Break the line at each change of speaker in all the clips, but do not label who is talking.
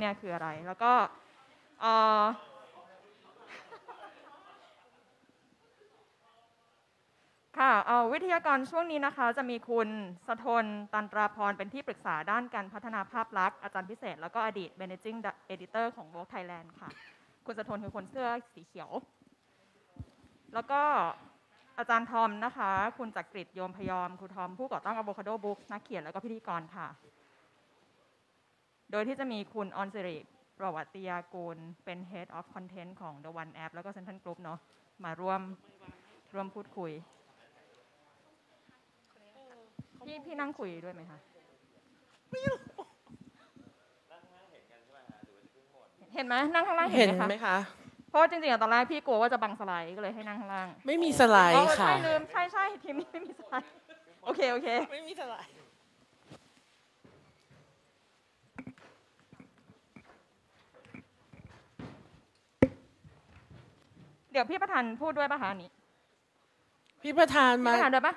เนี่ยคืออะไร แล้วก็ค่ะวิทยากรช่วงนี้นะคะ จะมีคุณสะทนตันตราพรเป็นที่ปรึกษาด้านการพัฒนาภาพลักษณ์อาจารย์พิเศษ แล้วก็อดีต managing editor ของ Vogue Thailand ค่ะ คุณสะทนคือคนเสื้อสีเขียว แล้วก็อาจารย์ทอมนะคะ คุณจักริดโยมพยอมคุณทอมผู้ก่อตั้งอโวคาโดบุ๊กนักเขียนแล้วก็พิธีกรค่ะโดยที่จะมีคุณออนสิริ ประวัติยากูลเป็น Head of Content ของ The One App แล้วก็ Central Group เนาะ มาร่วมร่วมพูดคุยพี่พี่นั่งคุยด้วยไหมคะเห็นไหมนั่งข้างล่างเห็นไหมคะ เพราะจริงๆ ตอนแรกพี่กลัวว่าจะบังสไลด์ก็เลยให้นั่งข้างล่าง ไม่มีสไลด์ค่ะใช่ลืมใช่ใช่ทีมนี้ไม่มีสไลด์ โอเค โอเคไม่มีสไลด์เดี๋ยวพี่ประธานพูดด้วยปะคะอันนี้ พี่ประธานพี่มาประธานด้วยปะ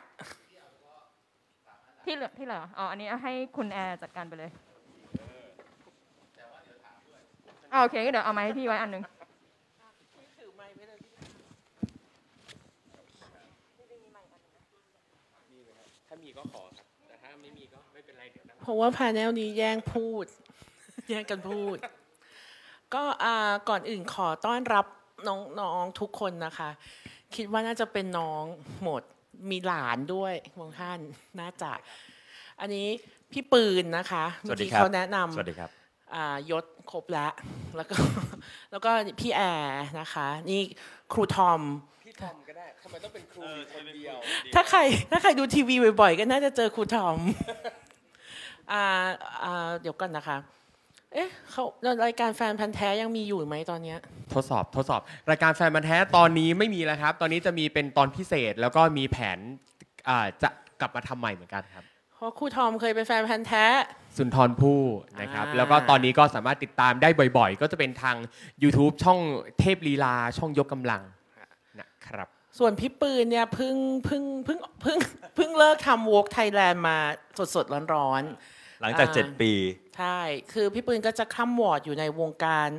ที่เหลือที่เหลืออ๋อ อันนี้ให้คุณแอร์จัดการไปเลยอ่าโอเค เดี๋ยวเอาไมให้พี่ไว้อันหนึ่ง
เพราะว่าพาแนล
นี้แย่งพูด แย่งกันพูด ก็อ่าก่อนอื่นขอต้อนรับน้องๆทุกคนนะคะ คิดว่าน่าจะเป็นน้องหมดมีหลานด้วยบางท่านน่าจะ อันนี้พี่ปืนนะคะเมื่อกี้เขาแนะนำสวัสดีครับยศครบแล้วแล้วก็ แล้วก็พี่แอร์นะคะ นี่ครูทอมพี่ทอมก็
ได้ทำไมต้องเป็นครูคนเดียว
ถ้าใครถ้าใครดูทีวีบ่อยๆก็น่าจะเจอครูทอมเดี๋ยวก่อนนะคะเอ๊ะเขารายการแฟนพันธ์แท้ยังมีอยู่ไหมตอนเนี้ย
ทดสอบทดสอบรายการแฟนพันธ์แท้ตอนนี้ไม่มีแล้วครับ ตอนนี้จะมีเป็นตอนพิเศษแล้วก็มีแผนจะกลับมาทำใหม่เหมือนกันครับ
เพราะครูทอมเคยเป็นแฟนพันธ์แท้
สุนทรภู่นะครับแล้วก็ตอนนี้ก็สามารถติดตามได้บ่อยๆ ก็จะเป็นทาง YouTube ช่องเทพลีลา ช่องยกกำลังนะครับ
ส่วนพี่ปืนเนี่ยพึ่งพึ่งพึ่งพึ่งพึ่งเลิกทำวอล์กไทยแลนด์มาสดๆร้อนๆหลังจาก 7 ปี ใช่ คือพี่ปืนก็จะคล่ำวอร์ดอยู่ในวงการ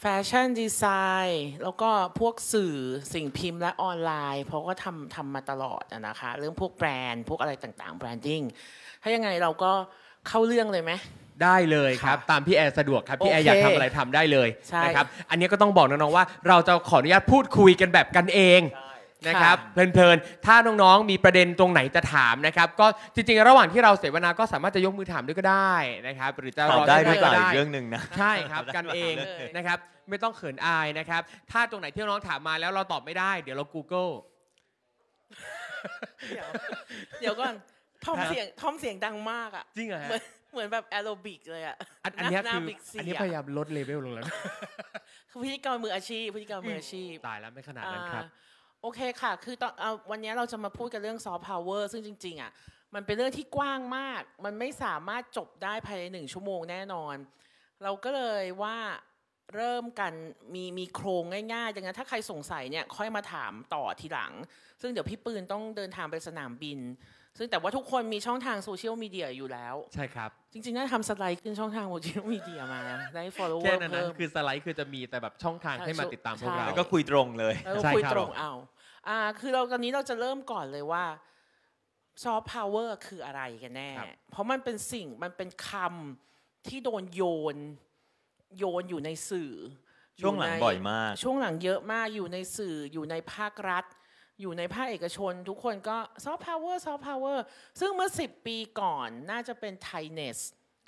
แฟชั่นดีไซน์แล้วก็พวกสื่อสิ่งพิมพ์และออนไลน์ เพราะก็ทำทำมาตลอดนะคะเรื่องพวกแบรนด์พวกอะไรต่างๆแบรนดิ้งถ้ายังไงเราก็เข้าเรื่องเลยไหม
ได้เลยครับ ตามพี่แอร์สะดวกครับ พี่แอร์อยากทำอะไรทำได้เลยนะครับอันนี้ก็ต้องบอกน้องๆ ว่าเราจะขออนุญาตพูดคุยกันแบบกันเองนะครับเพลินๆ ถ้าน้องๆ มีประเด็นตรงไหนจะถามนะครับ ก็จริงๆ ระหว่างที่เราเสวนา ก็สามารถจะยกมือถามด้วยก็ได้นะครับ หรือจะรอได้ก็ได้เรื่องหนึ่งนะ ใช่ครับ กันเองนะครับ ไม่ต้องเขินอายนะครับ ถ้าตรงไหนที่น้องถามมาแล้วเราตอบไม่ได้ เดี๋ยวเรา Google
เดี๋ยวก่อนทอมเสียงทอมเสียงดังมากอ่ะจริงเหรอเหมือนแบบแอโรบิกเลยอ่ะอันนี้คืออันนี้พยายา
มลดเลเวลลงแล้ว
พิธีกรมืออาชีพพิธีกรมืออาชีพตายแล้วไม่ขนาดนั้นครับโอเคค่ะ คือตอนวันนี้เราจะมาพูดกันเรื่องซอฟต์พาวเวอร์ซึ่งจริงๆอ่ะมันเป็นเรื่องที่กว้างมาก มันไม่สามารถจบได้ภายในหนึ่งชั่วโมงแน่นอนเราก็เลยว่าเริ่มกันมีมีโครงง่ายๆดังนั้นถ้าใครสงสัยเนี่ยค่อยมาถามต่อทีหลัง ซึ่งเดี๋ยวพี่ปืนต้องเดินทางไปสนามบินซึ่งแต่ว่าทุกคนมีช่องทางโซเชียลมีเดียอยู่แล้ว ใช่ครับ จริงๆน่าทำสไลด์ขึ้นช่องทางโซเชียลมีเดียมาได้ follower แค่นั้นนะเพิ่ม
คือสไลด์คือจะมีแต่แบบช่องทางให้มาติดตามพวกเรา แล้วก็คุยตรงเลยใช่คุยคตรงเอา
อ่าคือเราตอนนี้เราจะเริ่มก่อนเลยว่าซอฟต์พาวเวอร์คืออะไรกันแน่ เพราะมันเป็นสิ่งมันเป็นคำที่โดนโยนโยนอยู่ในสื่อ ช่วงหลังบ่อยมาก ช่วงหลังเยอะมากอยู่ในสื่ออยู่ในภาครัฐอยู่ในภาคเอกชนทุกคนก็ซอฟต์พาวเวอร์ซอฟต์พาวเวอร์ซึ่งเมื่อ10ปีก่อนน่าจะเป็นไทเนส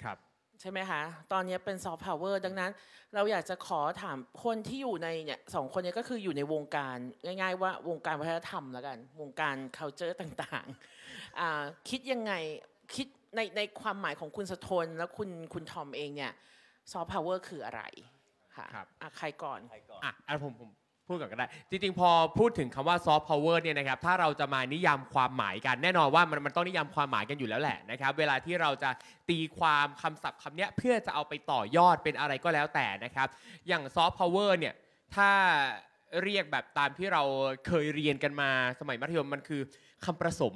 ครับใช่ไหมคะตอนนี้เป็นซอฟต์พาวเวอร์ดังนั้น เราอยากจะขอถามคนที่อยู่ในเนี่ยสองคนนี้ก็คืออยู่ในวงการง่ายๆ ว่าวงการวัฒนธรรมแล้วกันวงการเคาเจอร์ต่างๆคิดยังไงคิดในในความหมายของคุณสะทนและคุณคุณทอมเองเนี่ยซอฟต์พาวเวอร์คืออะไรค่ะครับใครก่อน
อ่ะผมผมพูดกันก็ได้จริงๆพอพูดถึงคำว่าซอฟต์พาวเวอร์เนี่ยนะครับถ้าเราจะมานิยามความหมายกัน แน่นอนว่ามันมันต้องนิยามความหมายกันอยู่แล้วแหละนะครับเวลาที่เราจะตีความคำศัพท์คำเนี้ยเพื่อจะเอาไปต่อยอดเป็นอะไรก็แล้วแต่นะครับอย่างซอฟต์พาวเวอร์เนี่ยถ้าเรียกแบบตามที่เราเคยเรียนกันมาสมัยมัธยมมันคือคำประสม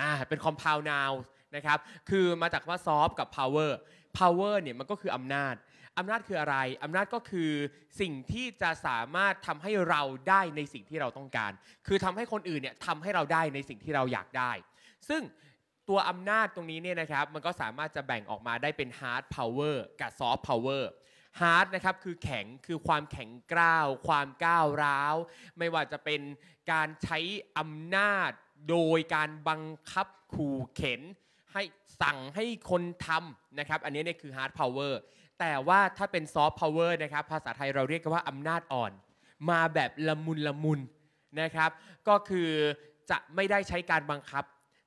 อ่าเป็นคอมเพลนาวนะครับคือมาจากว่าซอฟต์กับพาวเวอร์พาวเนี่ยมันก็คืออำนาจอำนาจคืออะไร อำนาจก็คือสิ่งที่จะสามารถทำให้เราได้ในสิ่งที่เราต้องการ คือทำให้คนอื่นเนี่ยทำให้เราได้ในสิ่งที่เราอยากได้ ซึ่งตัวอำนาจตรงนี้เนี่ยนะครับ มันก็สามารถจะแบ่งออกมาได้เป็น hard power กับ soft power hard นะครับ คือแข็ง คือความแข็งกร้าวความก้าวร้าว ไม่ว่าจะเป็นการใช้อำนาจโดยการบังคับขู่เข็น ให้สั่งให้คนทำนะครับ อันนี้เนี่ยคือ hard power แต่ว่าถ้าเป็นซอฟต์พาวเวอร์นะครับ ภาษาไทยเราเรียกกันว่าอำนาจอ่อน มาแบบ ละมุน ละมุนนะครับ ก็คือจะไม่ได้ใช้การบังคับ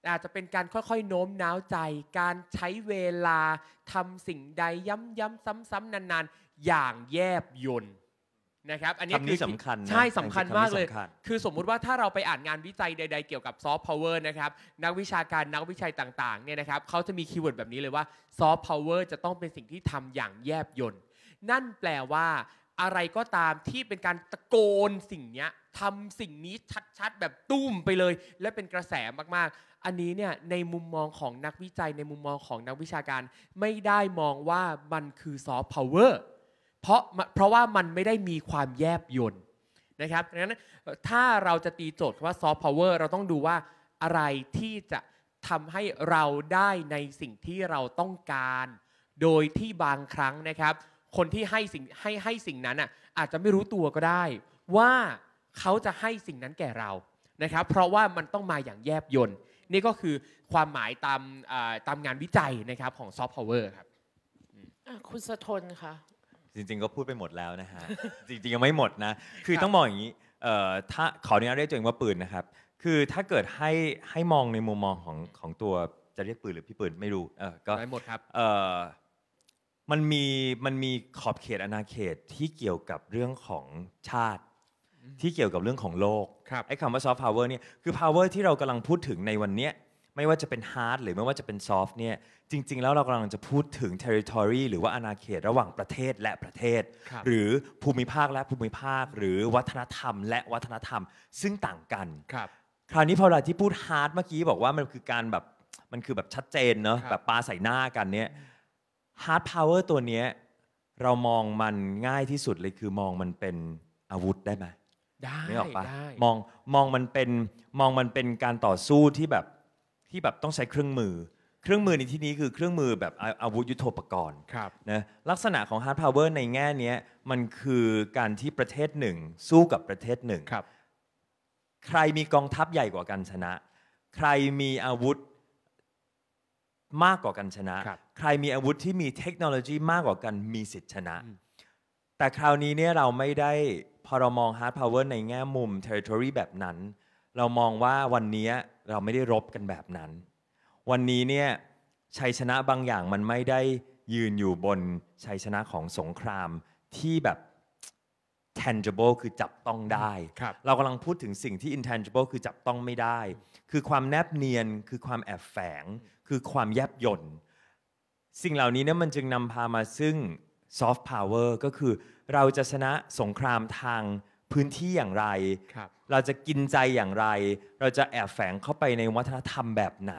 อาจจะเป็นการค่อยๆโน้มน้าวใจ การใช้เวลาทำสิ่งใดย้ำๆซ้ำๆนานๆ อย่างแยบยนต์นะครับอันนี้คือสำคัญใช่สำคัญมากเลย คือสมมุติว่าถ้าเราไปอ่านงานวิจัยใด ๆ เกี่ยวกับซอฟต์พาวเวอร์นะครับนักวิชาการนักวิจัยต่างๆเนี่ยนะครับเขาจะมีคีย์เวิร์ดแบบนี้เลยว่าซอฟต์พาวเวอร์จะต้องเป็นสิ่งที่ทำอย่างแยบยนต์นั่นแปลว่า อะไรก็ตามที่เป็นการตะโกนสิ่งนี้ทำสิ่งนี้ชัดๆแบบตุ้มไปเลย และเป็นกระแสมากๆ อันนี้เนี่ยในมุมมองของนักวิจัย ในมุมมองของนักวิชาการ ไม่ได้มองว่ามันคือซอฟต์พาวเวอร์เพราะเพราะว่ามันไม่ได้มีความแยบยนนะครับดังนั้นถ้าเราจะตีโจทย์ว่าซอฟต์พาวเวอร์เราต้องดูว่าอะไรที่จะทำให้เราได้ในสิ่งที่เราต้องการ โดยที่บางครั้งนะครับ คนที่ให้สิ่งให้ให้สิ่งนั้นอ่ะอาจจะไม่รู้ตัวก็ได้ ว่าเขาจะให้สิ่งนั้นแก่เรานะครับ เพราะว่ามันต้องมาอย่างแยบยนนี่ก็คือความหมายตามตามงานวิจัยนะครับ ของซอฟต์พาวเวอร์ครับ
คุณสะทนค่ะ
จริงๆก็พูดไปหมดแล้วนะฮะจริงๆยังไม่หมด
น
ะ คือต้องมองอย่างนี้เอ่อถ้าขออนุญาตเรียกตัวเองว่าปืนนะครับ คือถ้าเกิดให้ให้มองในมุมมองของของตัวจะเรียกปืนหรือพี่ปืนไม่รู้เออก็ไม่หมดครับเอ่อมันมีมันมีขอบเขตอาณาเขตที่เกี่ยวกับเรื่องของชาติ ที่เกี่ยวกับเรื่องของโลกไอ้คำว่าซอฟต์พาวเวอร์เนี่ยคือพาวเวอร์ที่เรากำลังพูดถึงในวันเนี้ยไม่ว่าจะเป็นฮาร์ดหรือไม่ว่าจะเป็นซอฟต์เนี่ยจริง ๆ แล้วเรากำลังจะพูดถึงเทริทอรี y หรือว่าอาณาเขตระหว่างประเทศและประเทศ หรือภูมิภาคและภูมิภาคหรือวัฒนธรรม และวัฒนธรรม ซึ่งต่างกันครับ คราวนี้พอเราที่พูดฮาร์ดเมื่อกี้บอกว่ามันคือการแบบมันคือแบบชัดเจนเนาะแบบปลาใส่หน้ากันเนี่ยฮาร์ดพาวเวอร์ตัวเนี้ยเรามองมันง่ายที่สุดเลยคือมองมันเป็นอาวุธได้ไหมได้ไม่ออกปะมองมองมันเป็นมองมันเป็นการต่อสู้ที่แบบที่แบบต้องใช้เครื่องมือเครื่องมือในที่นี้คือเครื่องมือแบบอาวุธยุโทโธปกรณ์ครับนะลักษณะของฮาร์ดพาวเวอร์ในแง่นี้มันคือการที่ประเทศหนึ่ง สู้กับประเทศหนึ่งครับ ใครมีกองทัพใหญ่กว่ากันชนะ ใครมีอาวุธมากกว่ากันชนะ ใครมีอาวุธที่มีเทคโนโลยีมากกว่ากันมีสิทธิชนะ แต่คราวนี้เนี่ยเราไม่ได้พอเรามองฮาร์ดพาวเวอร์ในแง่มุม territory แบบนั้นเรามองว่าวันนี้เราไม่ได้รบกันแบบนั้น วันนี้เนี่ยชัยชนะบางอย่างมันไม่ได้ยืนอยู่บนชัยชนะของสงครามที่แบบ tangible คือจับต้องได้ เรากำลังพูดถึงสิ่งที่ intangible คือจับต้องไม่ได้ คือความแนบเนียน คือความแอบแฝง คือความแยบยนต์ สิ่งเหล่านี้เนี่ยมันจึงนำพามาซึ่ง soft power ก็คือเราจะชนะสงครามทางพื้นที่อย่างไรรเราจะกินใจอย่างไร เราจะแอบแฝงเข้าไปในวัฒนธรรมแบบไหน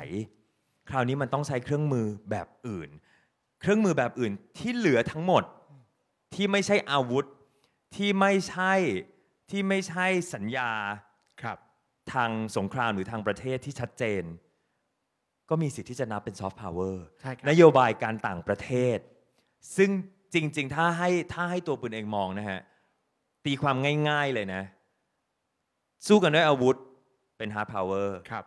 คราวนี้มันต้องใช้เครื่องมือแบบอื่น เครื่องมือแบบอื่นที่เหลือทั้งหมดที่ไม่ใช่อาวุธที่ไม่ใช่ที่ไม่ใช่สัญญาครับทางสงครามหรือทางประเทศที่ชัดเจน ก็มีสิทธิ์ที่จะนับเป็นซอฟต์พาวเวอร์นโยบายการต่างประเทศ ซึ่งจริงๆ ถ้าให้ถ้าให้ตัวปืนเองมองนะฮะตีความง่าย ๆเลยนะ สู้กันด้วยอาวุธเป็นฮาร์ดพาวเวอร์ครับ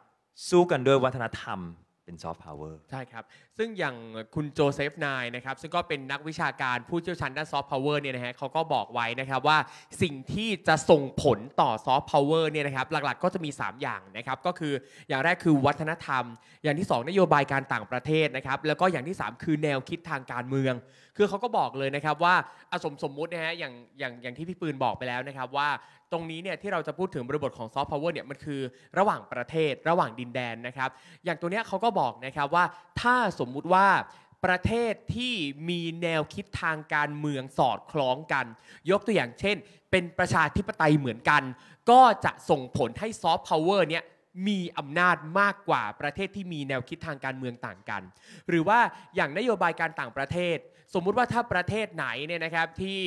สู้กันด้วยวัฒนธรรม เป็นซอฟต์พาวเวอร์
ใช่ครับ ซึ่งอย่างคุณโจเซฟนายนะครับ ซึ่งก็เป็นนักวิชาการผู้เชี่ยวชาญด้านซอฟต์พาวเวอร์เนี่ยนะฮะเขาก็บอกไว้นะครับว่าสิ่งที่จะส่งผลต่อซอฟต์พาวเวอร์เนี่ยนะครับ หลักๆก็จะมี 3 อย่างนะครับ ก็คืออย่างแรกคือวัฒนธรรม อย่างที่ 2 นโยบายการต่างประเทศนะครับ แล้วก็อย่างที่ 3 คือแนวคิดทางการเมืองคือเขาก็บอกเลยนะครับว่าอสมสมมุตินะฮะอย่างอย่างอย่างที่พี่ปืนบอกไปแล้วนะครับ ว่าตรงนี้เนี่ยที่เราจะพูดถึงบริบทของซอฟต์พาวเวอร์เนี่ยมันคือระหว่างประเทศระหว่างดินแดนนะครับอย่างตัวเนี้ยเขาก็บอกนะครับว่าถ้าสมมุติว่าประเทศที่มีแนวคิดทางการเมืองสอดคล้องกัน ยกตัวอย่างเช่น เป็นประชาธิปไตยเหมือนกัน ก็จะส่งผลให้ซอฟต์พาวเวอร์เนี่ยมีอำนาจมากกว่าประเทศที่มีแนวคิดทางการเมืองต่างกัน หรือว่าอย่างนโยบายการต่างประเทศสมมุติว่าถ้าประเทศไหนเนี่ยนะครับ ที่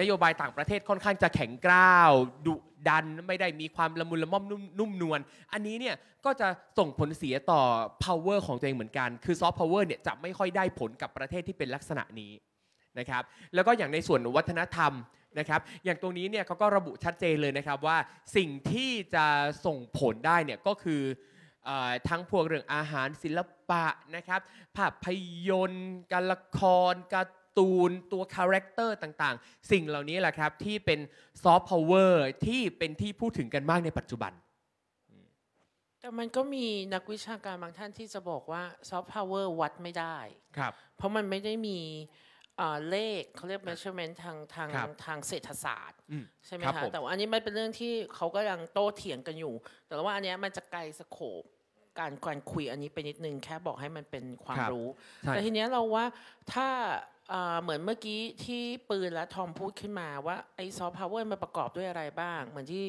นโยบายต่างประเทศค่อนข้างจะแข็งกร้าวดุดันไม่ได้มีความละมุนละม่อมนุ่มนวลอันนี้เนี่ยก็จะส่งผลเสียต่อ power ของตัวเองเหมือนกันคือ soft power เนี่ยจะไม่ค่อยได้ผลกับประเทศที่เป็นลักษณะนี้นะครับ แล้วก็อย่างในส่วนวัฒนธรรมนะครับ อย่างตรงนี้เนี่ยเขาก็ระบุชัดเจนเลยนะครับว่าสิ่งที่จะส่งผลได้เนี่ยก็คือทั้งพวกเรื่องอาหารศิลปะนะครับภาพยนตร์ การละคร การ์ตูนตัวคาแรคเตอร์ต่างๆ สิ่งเหล่านี้แหละครับ ที่เป็นซอฟต์พาวเวอร์ที่เป็นที่พูดถึงกันมากในปัจจุบัน
แต่มันก็มีนักวิชาการบางท่านที่จะบอกว่าซอฟต์พาวเวอร์วัดไม่ได้ครับ เพราะมันไม่ได้มีเลขเขาเรียก measurement ทางทางทางเศรษฐศาสตร์ ใช่ไหมคะแต่ว่าอันนี้มันเป็นเรื่องที่เขาก็ยังโต้เถียงกันอยู่ แต่ว่าอันนี้มันจะไกลสโคปการการคุยอันนี้ไปนิดนึงแค่บอกให้มันเป็นความรู้แต่ทีเนี้ยเราว่าถ้าเหมือนเมื่อกี้ที่ปืนและทอมพูดขึ้นมาว่าไอ้ซอฟต์พาวเวอร์มันประกอบด้วยอะไรบ้างเหมือนที่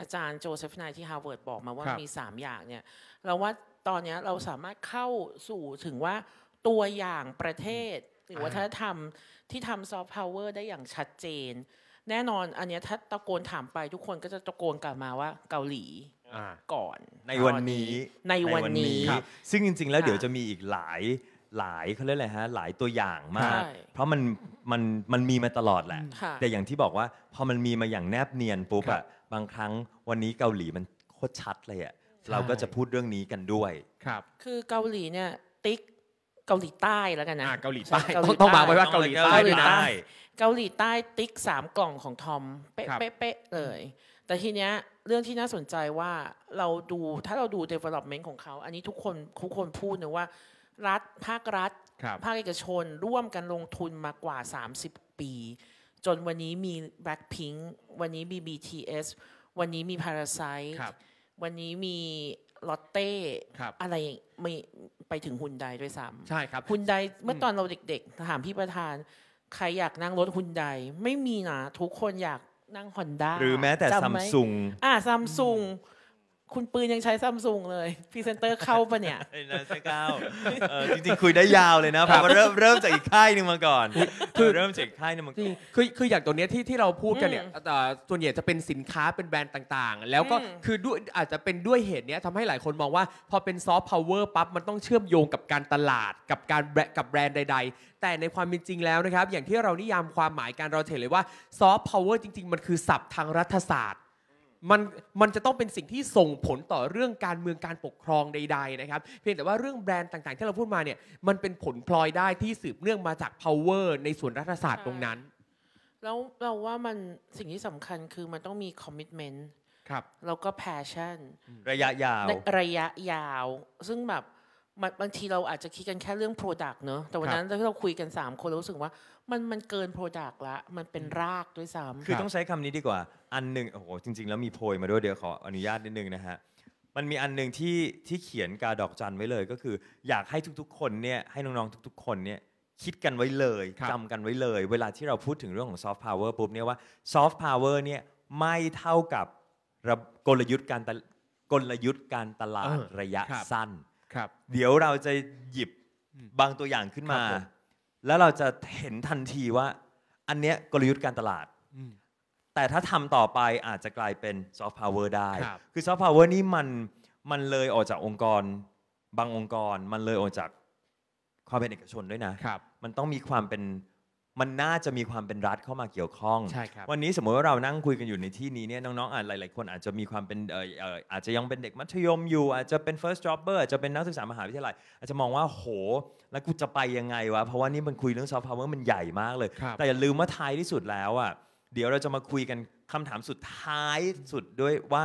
อาจารย์โจเซฟนายที่ฮาร์วาร์ดบอกมาว่ามี3อย่างเนี่ยเราว่าตอนนี้เราสามารถเข้าสู่ถึงว่าตัวอย่างประเทศรือวัฒนธรรมที่ทำซอฟต์พาวเวอร์ได้อย่างชัดเจน แน่นอนอันนี้ถ้าตะโกนถามไปทุกคนก็จะตะโกนกลับมาว่าเกาหลีก่อนในวันนี
้ในวันนี้ ซึ่งจริงๆแล้วเดี๋ยวจะมีอีกหลายหลายเขาเรียกอะไรฮะหลายตัวอย่างมาก เพราะมันมันมันมีมาตลอดแหละ แต่อย่างที่บอกว่าพอมันมีมาอย่างแนบเนียนปุ๊บอะบางครั้งวันนี้เกาหลีมันโคตรชัดเลยอะเราก็จะพูดเรื่องนี้กันด้วย
ครับ คือเกาหลีเนี่ยติ๊กเกาหลีใต้แล้วกันนะเกาหลีใต้ต้องบอกไว้ว่าเกาหลีใต้เกาหลีใต้ติ๊กสามกล่องของทอมเป๊ะเป๊ะเลยแต่ทีเนี้ยเรื่องที่น่าสนใจว่าเราดูถ้าเราดู development ของเขา อันนี้ทุกคนทุกคนพูดนะว่า รัฐภาครัฐภาคเอกชนร่วมกันลงทุนมากว่า 30 ปี จนวันนี้มี Blackpink วันนี้มี BTS วันนี้มี Parasite วันนี้มีลอตเต้ อะไรไม่ไปถึงฮุนไดด้วยซ้ำใช่ครับฮุนไดเมื่อตอนเราเด็กๆ ถามพี่ประธาน ใครอยากนั่งรถฮุนไดไม่มีนะทุกคนอยากนั่งฮอนด้าหรือแม้แต่ซัมซุงอ่าซัมซุงคุณปืนยังใช้ซัมซุงเลยพรีเซนเตอร์เข้าปะเนี่ยนใช่
ก้าวจ
ริงๆคุยได้ยาวเลยนะเพราะว่าเริ่มเริ่มจากอีกค่ายหนึ่งมาก่อน คือเริ่มจากค่ายนึงมาก่อนคือคืออย่างตัวเนี้ยที่ที่เราพูดกันเนี่ยส่วนใหญ่จะเป็นสินค้าเป็นแบรนด์ต่างๆ แล้วก็คือด้วยอาจจะเป็นด้วยเหตุเนี้ยทำให้หลายคนมองว่า พอเป็นซอฟต์พาวเวอร์ปั๊บ มันต้องเชื่อมโยงกับการตลาดกับการกับแบรนด์ใด ๆ แต่ในความเป็นจริงแล้วนะครับอย่างที่เรานิยามความหมายการเราเห็นเลยว่าซอฟต์พาวเวอร์จริงๆมันคือศัพท์ทางรัฐศาสตร์มันมันจะต้องเป็นสิ่งที่ส่งผลต่อเรื่องการเมืองการปกครองใดๆนะครับเพียงแต่ว่าเรื่องแบรนด์ต่างๆ ที่เราพูดมาเนี่ย มันเป็นผลพลอยได้ที่สืบเนื่องมาจาก power ในส่วนรัฐศาสตร์ตรงนั้น
แล้วเราว่ามันสิ่งที่สำคัญคือมันต้องมี commitment ครับ แล้วก็ passion ระยะยาวระยะยาว ซึ่งแบบบางทีเราอาจจะคิดกันแค่เรื่อง Product เนอะแต่วันนั้นที่เราคุยกัน3คนเรารู้สึกว่ามันมันเกินโปรดักต์ละ มันเป็นรากด้วยซ้ำคือต้องใช
้คำนี้ดีกว่า อันหนึ่งโอ้โห จริงๆ แล้วมีโพยมาด้วยเดี๋ยวขออนุญาตนิดนึงนะฮะ มันมีอันหนึ่งที่ที่เขียนกาดอกจันไว้เลย ก็คืออยากให้ทุก ๆ คนเนี่ย ให้น้องๆ ทุกๆ คนเนี่ยคิดกันไว้เลยจำกันไว้เลย เวลาที่เราพูดถึงเรื่องของซอฟต์พาวเวอร์ปุ๊บเนี่ยว่าซอฟต์พาวเวอร์เนี่ยไม่เท่ากับ กลยุทธ์การกลยุทธ์การตลาดระยะสั้นเดี๋ยวเราจะหยิบบางตัวอย่างขึ้นมาแล้วเราจะเห็นทันทีว่า อันเนี้ยกลยุทธ์การตลาดแต่ถ้าทำต่อไปอาจจะกลายเป็นซอฟต์พาวเวอร์ได้ คือซอฟต์พาวเวอร์นี่มันมันเลยออกจากองค์กรบางองค์กร มันเลยออกจากความเป็นเอกชนด้วยนะมันต้องมีความเป็นมันน่าจะมีความเป็นรัฐเข้ามาเกี่ยวข้องใช่ครับวันนี้สมมติว่าเรานั่งคุยกันอยู่ในที่นี้เนี่ยน้องๆอาหลายๆ คนอาจจะมีความเป็นเอ่ออาจจะยังเป็นเด็กมัธยมอยู่อาจจะเป็น first jobber อาจจะเป็นนักศึกษามหาวิทยาลัย อาจจะมองว่าโห แล้วกูจะไปยังไงวะเพราะว่านี่มันคุยเรื่องซอฟต์พาวเวอร์มันใหญ่มากเลยครับแต่อย่าลืมว่าท้ายที่สุดแล้วอ่ะเดี๋ยวเราจะมาคุยกันคำถามสุดท้ายสุดด้วยว่า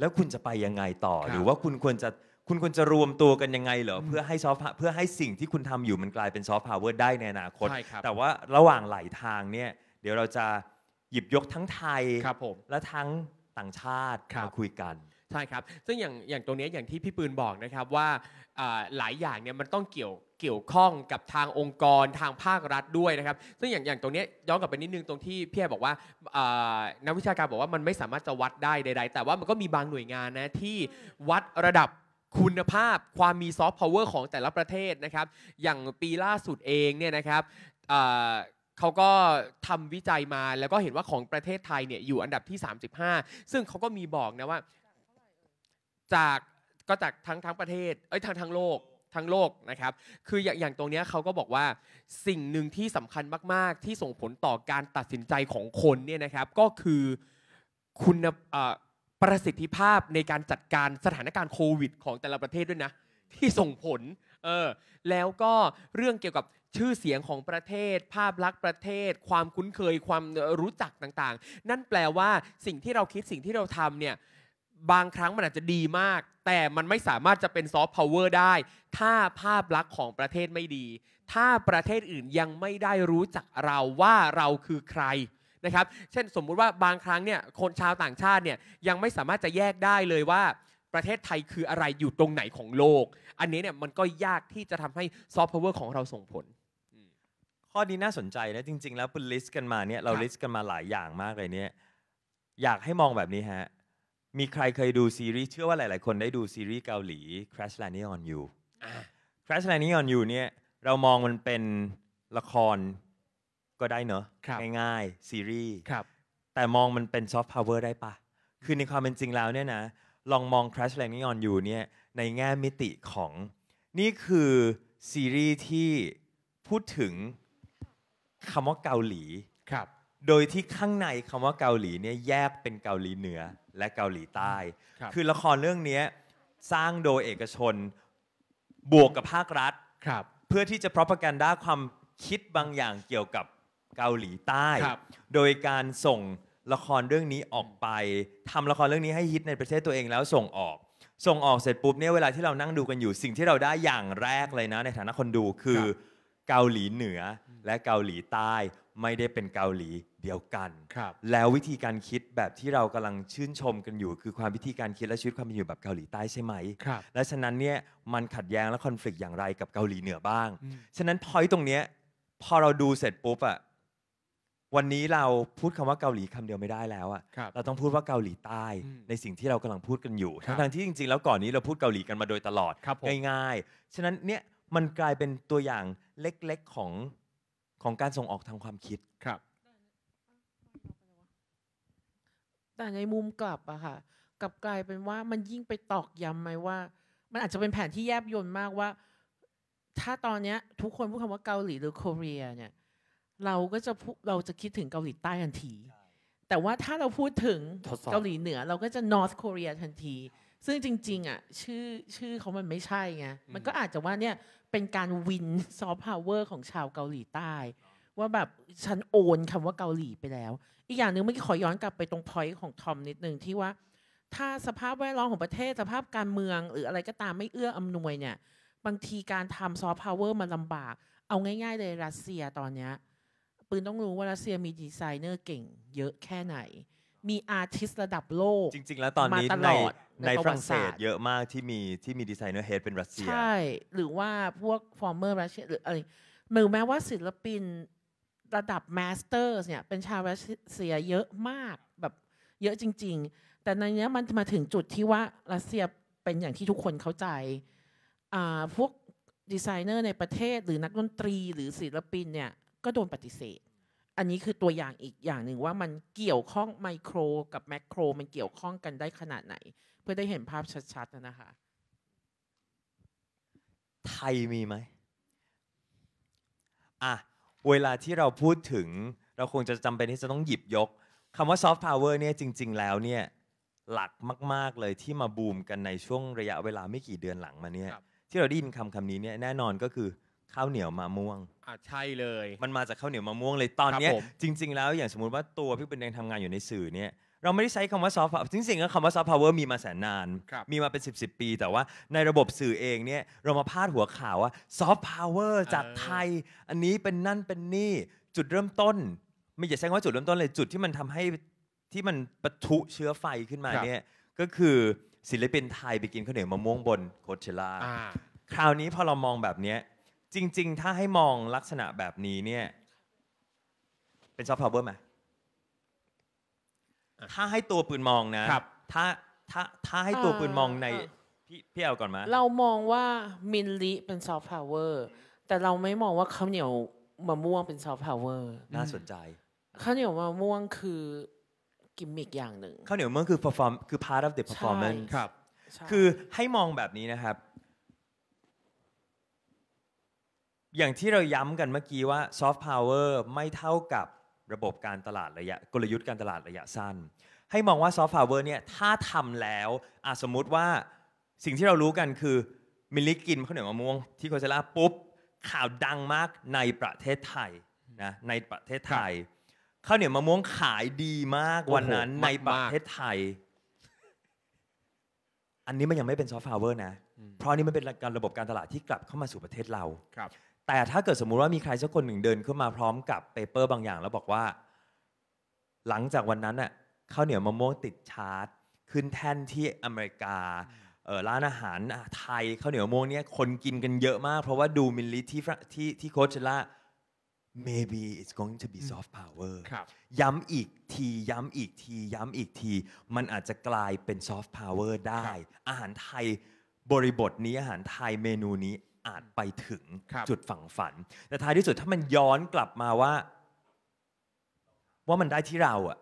แล้วคุณจะไปยังไงต่อรหรือว่าคุณควรจะคุณควรจะรวมตัวกันยังไงเหรอเพื่อให้ซอฟต์เพื่อให้สิ่งที่คุณทำอยู่มันกลายเป็นซอฟต์พาวเวอร์ได้ในอนาคต แต่ว่าระหว่างหลายทางเนี่ยเดี๋ยวเราจะหยิบยกทั้งไทย และ
ทั้งต่างชาติมาคุยกันใช่ครับซึ่งอย่างอย่างตรงนี้อย่างที่พี่ปืนบอกนะครับว่าหลายอย่างเนี่ยมันต้องเกี่ยวเกี่ยวข้องกับทางองค์กรทางภาครัฐด้วยนะครับ ซึ่งอย่างอย่างตรงนี้ย้อนกลับไปนิดนึงตรงที่พี่แอบอกว่านักวิชาการบอกว่ามันไม่สามารถจะวัดได้ใดๆแต่ว่ามันก็มีบางหน่วยงานนะที่วัดระดับคุณภาพความมีซอฟต์พาวเวอร์ของแต่ละประเทศนะครับ อย่างปีล่าสุดเองเนี่ยนะครับเขาก็ทำวิจัยมาแล้วก็เห็นว่าของประเทศไทยเนี่ยอยู่อันดับที่ 35 ซึ่งเขาก็มีบอกนะว่า จากก็จากทั้งทั้งประเทศเอ้ยทั้งทั้งโลกทั้งโลกนะครับ คืออย่างอย่างตรงนี้เขาก็บอกว่าสิ่งหนึ่งที่สำคัญมาก ๆที่ส่งผลต่อการตัดสินใจของคนเนี่ยนะครับก็คือคุณประสิทธิภาพในการจัดการสถานการณ์โควิดของแต่ละประเทศด้วยนะที่ส่งผลเออแล้วก็เรื่องเกี่ยวกับชื่อเสียงของประเทศ ภาพลักษณ์ประเทศ ความคุ้นเคยความรู้จักต่างๆ นั่นแปลว่าสิ่งที่เราคิดสิ่งที่เราทำเนี่ยบางครั้งมันอาจจะดีมาก แต่มันไม่สามารถจะเป็นซอฟต์พาวเวอร์ได้ ถ้าภาพลักษณ์ของประเทศไม่ดี ถ้าประเทศอื่นยังไม่ได้รู้จักเราว่าเราคือใครนะครับเช่นสมมุติว่าบางครั้งเนี่ยคนชาวต่างชาติเนี่ยยังไม่สามารถจะแยกได้เลยว่าประเทศไทยคืออะไรอยู่ตรงไหนของโลก อันนี้เนี่ยมันก็ยากที่จะทำให้ซอฟต์พาวเวอร์ของเราส่งผล
ข้อนี้น่าสนใจนะจริง ๆ แล้วเป็นลิสต์กันมาเนี่ยเราลิสต์กันมาหลายอย่างมากเลยเนี่ยอยากให้มองแบบนี้ฮะมีใครเคยดูซีรีส์เชื่อว่าหลายๆคนได้ดูซีรีส์เกาหลี Crash Landing on You Crash Landing on You เนี่ยเรามองมันเป็นละครก็ได้เนอะง่ายๆซีรีส์ครับแต่มองมันเป็นซอฟต์พาวเวอร์ได้ปะคือในความเป็นจริงแล้วเนี่ยนะลองมอง Crash Landing on You เนี่ยในแง่มิติของนี่คือซีรีส์ที่พูดถึงคำว่าเกาหลีครับโดยที่ข้างในคำว่าเกาหลีเนี่ยแยกเป็นเกาหลีเหนือและเกาหลีใต้คคือละครเรื่องนี้สร้างโดยเอกชนบวกกับภาครัฐครับเพื่อที่จะ propaganda ความคิดบางอย่างเกี่ยวกับเกาหลีใต้ โดยการส่งละครเรื่องนี้ออกไปทำละครเรื่องนี้ให้ฮิตในประเทศตัวเองแล้วส่งออก ส่งออกเสร็จปุ๊บเนี่ยเวลาที่เรานั่งดูกันอยู่สิ่งที่เราได้อย่างแรกเลยนะ ในฐานะคนดูคือเกาหลีเหนือและเกาหลีใต้ไม่ได้เป็นเกาหลีเดียวกันครับแล้ววิธีการคิดแบบที่เรากำลังชื่นชมกันอยู่ คือความวิธีการคิดและชีวิตความเป็นอยู่แบบเกาหลีใต้ใช่ไหมครับและฉะนั้นเนี่ยมันขัดแย้งและคอนฟ lict อย่างไรกับเกาหลีเหนือบ้างฉะนั้นพอยตรงเนี้ยพอเราดูเสร็จปุ๊บอะวันนี้เราพูดคำว่าเกาหลีคำเดียวไม่ได้แล้วอะเราต้องพูดว่าเกาหลีใต้ ในสิ่งที่เรากำลังพูดกันอยู่ ทั้งที่จริง ๆแล้วก่อนนี้เราพูดเกาหลีกันมาโดยตลอดง่ายๆ ฉะนั้นเนี่ยมันกลายเป็นตัวอย่างเล็กๆของของการส่งออกทางความคิดครับ
แต่ในมุมกลับอะค่ะกลับกลายเป็นว่ามันยิ่งไปตอกย้ำไหมว่า มันอาจจะเป็นแผนที่แยบยนต์มากว่า ถ้าตอนเนี้ยทุกคนพูดคำว่าเกาหลีหรือโคเรียเนี่ยเราก็จะเราจะคิดถึงเกาหลีใต้ทันที แต่ว่าถ้าเราพูดถึงเกาหลีเหนือ เราก็จะ North Korea ทันที ซึ่งจริง ๆอ่ะชื่อชื่อเขามันไม่ใช่ไง มันก็อาจจะว่าเนี่ยเป็นการวินซอฟต์พาวเวอร์ของชาวเกาหลีใต้ ว่าแบบฉันโอนคำว่าเกาหลีไปแล้ว อีกอย่างหนึ่งเมื่อกี้ขอย้อนกลับไปตรงพอยต์ของทอมนิดนึงที่ว่า ถ้าสภาพแวดล้อมของประเทศสภาพการเมือง หรืออะไรก็ตามไม่เอื้ออำนวยเนี่ย บางทีการทำซอฟต์พาวเวอร์มันลำบาก เอาง่ายๆเลยรัสเซียตอนเนี้ยปืนต้องรู้ว่ารัสเซียมีดีไซเนอร์เก่งเยอะแค่ไหน มีอาร์ติสระดับโลกจริง ๆแล้วตอนนี้ในในฝรั่งเศส
เยอะมากที่มีที่มีดีไซเนอร์เฮดเป็นรัสเซียใช
่หรือว่าพวกฟอร์เมอร์รัสเซียหรืออะไรหรือแม้ว่าศิลปินระดับมาสเตอร์เนี่ยเป็นชาวรัสเซียเยอะมากแบบเยอะจริง ๆ แต่ในนี้มันมาถึงจุดที่ว่ารัสเซียเป็นอย่างที่ทุกคนเข้าใจพวกดีไซเนอร์ในประเทศหรือนักดนตรีหรือศิลปินเนี่ยก็โดนปฏิเสธ อันนี้คือตัวอย่างอีกอย่างหนึ่งว่ามันเกี่ยวข้องไมโครกับแมกโครมันเกี่ยวข้องกันได้ขนาดไหน เพื่อได้เห็นภาพชัดๆนะคะ
ไทยมีไหมอ่ะเวลาที่เราพูดถึงเราคงจะจำเป็นที่จะต้องหยิบยกคำว่าซอฟต์พาวเวอร์เนี่ยจริงๆแล้วเนี่ยหลักมาก ๆเลยที่มาบูมกันในช่วงระยะเวลาไม่กี่เดือนหลังมาเนี่ยที่เราได้ยินคำคำนี้เนี่ยแน่นอนก็คือข้าวเหนียวมะม่วง
อ่ะใช่เลย มัน
มาจากข้าวเหนียวมะม่วงเลยตอนนี้จริง ๆแล้วอย่างสมมติว่าตัวพี่เป็นแดงทำงานอยู่ในสื่อเนี่ยเราไม่ได้ใช้คำว่าซอฟต์จริงๆแล้วคำว่าซอฟต์พาวเวอร์มีมาแสนนาน มีมาเป็น 10บสปีแต่ว่าในระบบสื่อเองเนี่ยเรามาพาดหัวข่าวว่าซอฟต์พาวเวอร์จากไทย อันนี้เป็นนั่นเป็นนี่จุดเริ่มต้น ไม่ใช่ใช้คำว่าจุดเริ่มต้นเลย จุดที่มันทำให้ที่มันปะทุเชื้อไฟขึ้นมาเนี่ยก็คือศิลปินไทยไปกินข้าวเหนียวมะม่วงบนโคเชล่า่าคราวนี้พอเรามองแบบเนี้ยจริงๆ ถ้าให้มองลักษณะแบบนี้เนี่ยเป็นซอฟต์พาวเวอร์ไหมถ้าให้ตัวปืนมองนะครับ ถ้าถ้าถ้าให้ตัวปืนมองในพี่พี่เอาก่อนมาเรา
มองว่ามินลิเป็นซอฟต์พาวเวอร์แต่เราไม่มองว่าข้าวเหนียวมะม่วงเป็นซอฟต์พาวเวอร์น่าสนใจข้าวเหนียวมะม่วงคือกิมมิกอย่างหนึ่ง
ข้าวเหนียวมะม่วงคือ perform คือ part of the performance ครับคือให้มองแบบนี้นะครับอย่างที่เราย้ำกันเมื่อกี้ว่าซอฟต์พาวเวอร์ไม่เท่ากับระบบการตลาดระยะกลยุทธ์การตลาดระยะสั้น ให้มองว่าซอฟต์พาวเวอร์เนี่ยถ้าทำแล้วอสมมติว่าสิ่งที่เรารู้กันคือมิลลิกินข้าวเหนียวมะม่วงที่โคเซล่าปุ๊บข่าวดังมากในประเทศไทยนะในประเทศไทยข้าวเหนียวมะม่วงขายดีมากวันนั้นในประเทศไทย อันนี้มันยังไม่เป็นซอฟต์พาวเวอร์นะ เพราะนี่มันเป็นการระบบการตลาดที่กลับเข้ามาสู่ประเทศเราครับแต่ถ้าเกิดสมมุติว่ามีใครสักคนหนึ่งเดินขึ้นมาพร้อมกับเปเปอร์บางอย่างแล้วบอกว่า หลังจากวันนั้นน่ะข้าวเหนียวมะม่วงติดชาร์ตขึ้นแท่นที่อเมริการ้านอาหารไทยข้าวเหนียวมะม่วงเนี่ยคนกินกันเยอะมาก เพราะว่าดูมิลลิที่ที่ที่โคชเชล่า maybe it's going to be soft power ย้ำอีกทีย้ำอีกทีย้ำอีกที มันอาจจะกลายเป็น soft power ได้อาหารไทยบริบทนี้อาหารไทยเมนูนี้อาจไปถึงจุดฝั่งฝัน แต่ท้ายที่สุดถ้ามันย้อนกลับมาว่า ว่ามันได้ที่เราอะ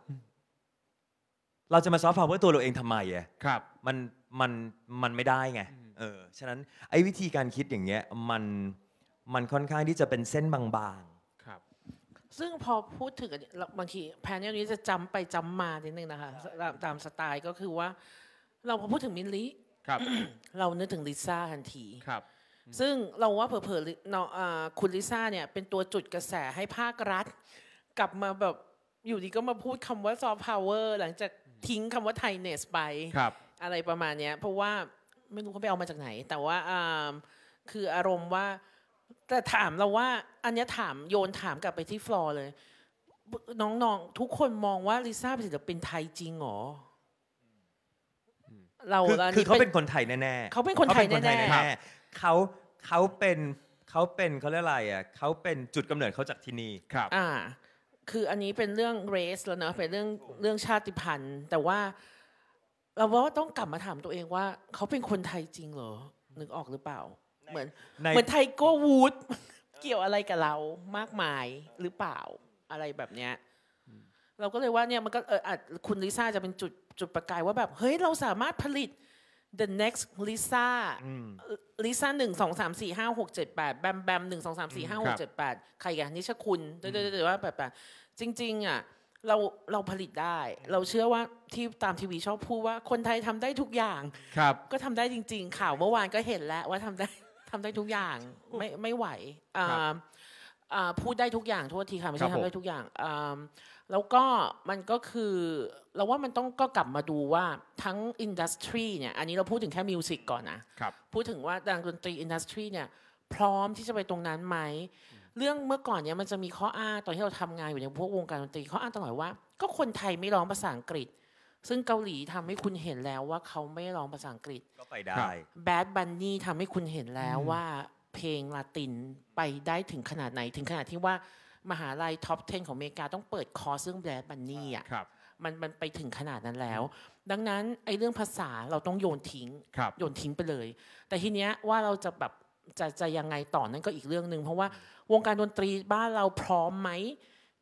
เราจะมาซอฟต์พาวเวอร์ตัวเราเองทำไมอะครับ มันมันมันไม่ได้ไงเออฉะนั้นไอ้วิธีการคิดอย่างเงี้ยมันมันค่อนข้างที่จะเป็นเส้นบาง
ๆครับ
ซึ่งพอพูดถึงบางทีแพนเน้นี้จะจำไปจำมาทีดนึงนะคะตามสไตล์ก็คือว่า เราพอพูดถึงมินลิเรานึกถึงลิซ่าทันทีครับซึ่งเราว่าเผลอๆคุณลิซ่าเนี่ย เป็นตัวจุดกระแสให้ภาครัฐ กลับมาแบบอยู่ดีก็มาพูดคำว่าซอฟต์พาวเวอร์หลังจาก ทิ้งคำว่าไทเนสไปอะไรประมาณนี้เพราะว่าไม่รู้เขาไปเอามาจากไหน แต่ว่าคืออารมณ์ว่า แต่ถามเราว่า อันนี้ถาม โยนถามกลับไปที่ฟลอร์เลย น้องๆ ทุกคนมองว่าลิซ่าเป็นศิลปินไทยจริงหรอเราคือเขาเป็นคนไทยแน่ๆเขาเป็นคนไทยแน่
ๆเขาเขาเป็นเขาเป็นเขาเรียกอะไรอ่ะเขาเป็นจุดกำเนิดเขาจากที่นี่
ครับ อ่า คืออันนี้เป็นเรื่องเรสแล้วเนอะเป็นเรื่องเรื่องชาติพันธุ์แต่ว่าเราว่าต้องกลับมาถามตัวเองว่าเขาเป็นคนไทยจริงเหรอนึกออกหรือเปล่า เหมือนเหมือนไทโก้วูดเกี่ยวอะไรกับเรามากมายหรือเปล่าอะไรแบบเนี้ย เราก็เลยว่าเนี่ยมันก็เออคุณลิซ่าจะเป็นจุดจุดประกายว่าแบบเฮ้ยเราสามารถผลิต The next Lisa Lisa หนึ่งสองสามสี่ห้าหกเจ็ดแปดแบมแบมหนึ่งสองสามสี่ห้าหกเจ็ดแปดใครอ่ะนิชคุณเดยวยดีวยว่าแบบจริงๆอ่ะเราเราผลิตได้ เราเชื่อว่าที่ตามทีวีชอบพูดว่าคนไทยทำได้ทุกอย่างครับ ก็ทำได้จริงๆ ข่าวเมื่อวานก็เห็นแล้วว่าทำได้ทำได้ทุกอย่างไม่ไม่ไหวพูดได้ทุกอย่างทั่วทีค่ะไม่ใช่ทำได้ทุกอย่างแล้วก็มันก็คือ เราว่ามันต้องก็กลับมาดูว่าทั้งอินดัสทรีเนี่ยอันนี้เราพูดถึงแค่มิวสิกก่อนนะ พูดถึงว่าดังดนตรีอินดัสทรีเนี่ย พร้อมที่จะไปตรงนั้นไหมเรื่องเมื่อก่อนเนี่ยมันจะมีข้ออ้างตอนที่เราทำงานอยู่ในพวกวงการดนตรีข้ออ้างตลอดว่าก็คนไทยไม่ร้องภาษาอังกฤษ ซึ่งเกาหลีทำให้คุณเห็นแล้วว่าเขาไม่ร้องภาษาอังกฤษก็ไปได้แบดบันนี่ทำให้คุณเห็นแล้วว่าเพลงลาตินไปได้ถึงขนาดไหน ถึงขนาดที่ว่ามหาลัยท็อป 10 ของอเมริกาต้องเปิดคอร์สเรื่องแบรดบันนี่อ่ะมันมันไปถึงขนาดนั้นแล้ว ดังนั้นไอ้เรื่องภาษาเราต้องโยนทิ้งโยนทิ้งไปเลย แต่ทีเนี้ยว่าเราจะแบบจะจะยังไงต่อนั่นก็อีกเรื่องหนึ่งเพราะว่าวงการดนตรีบ้านเราพร้อมไหม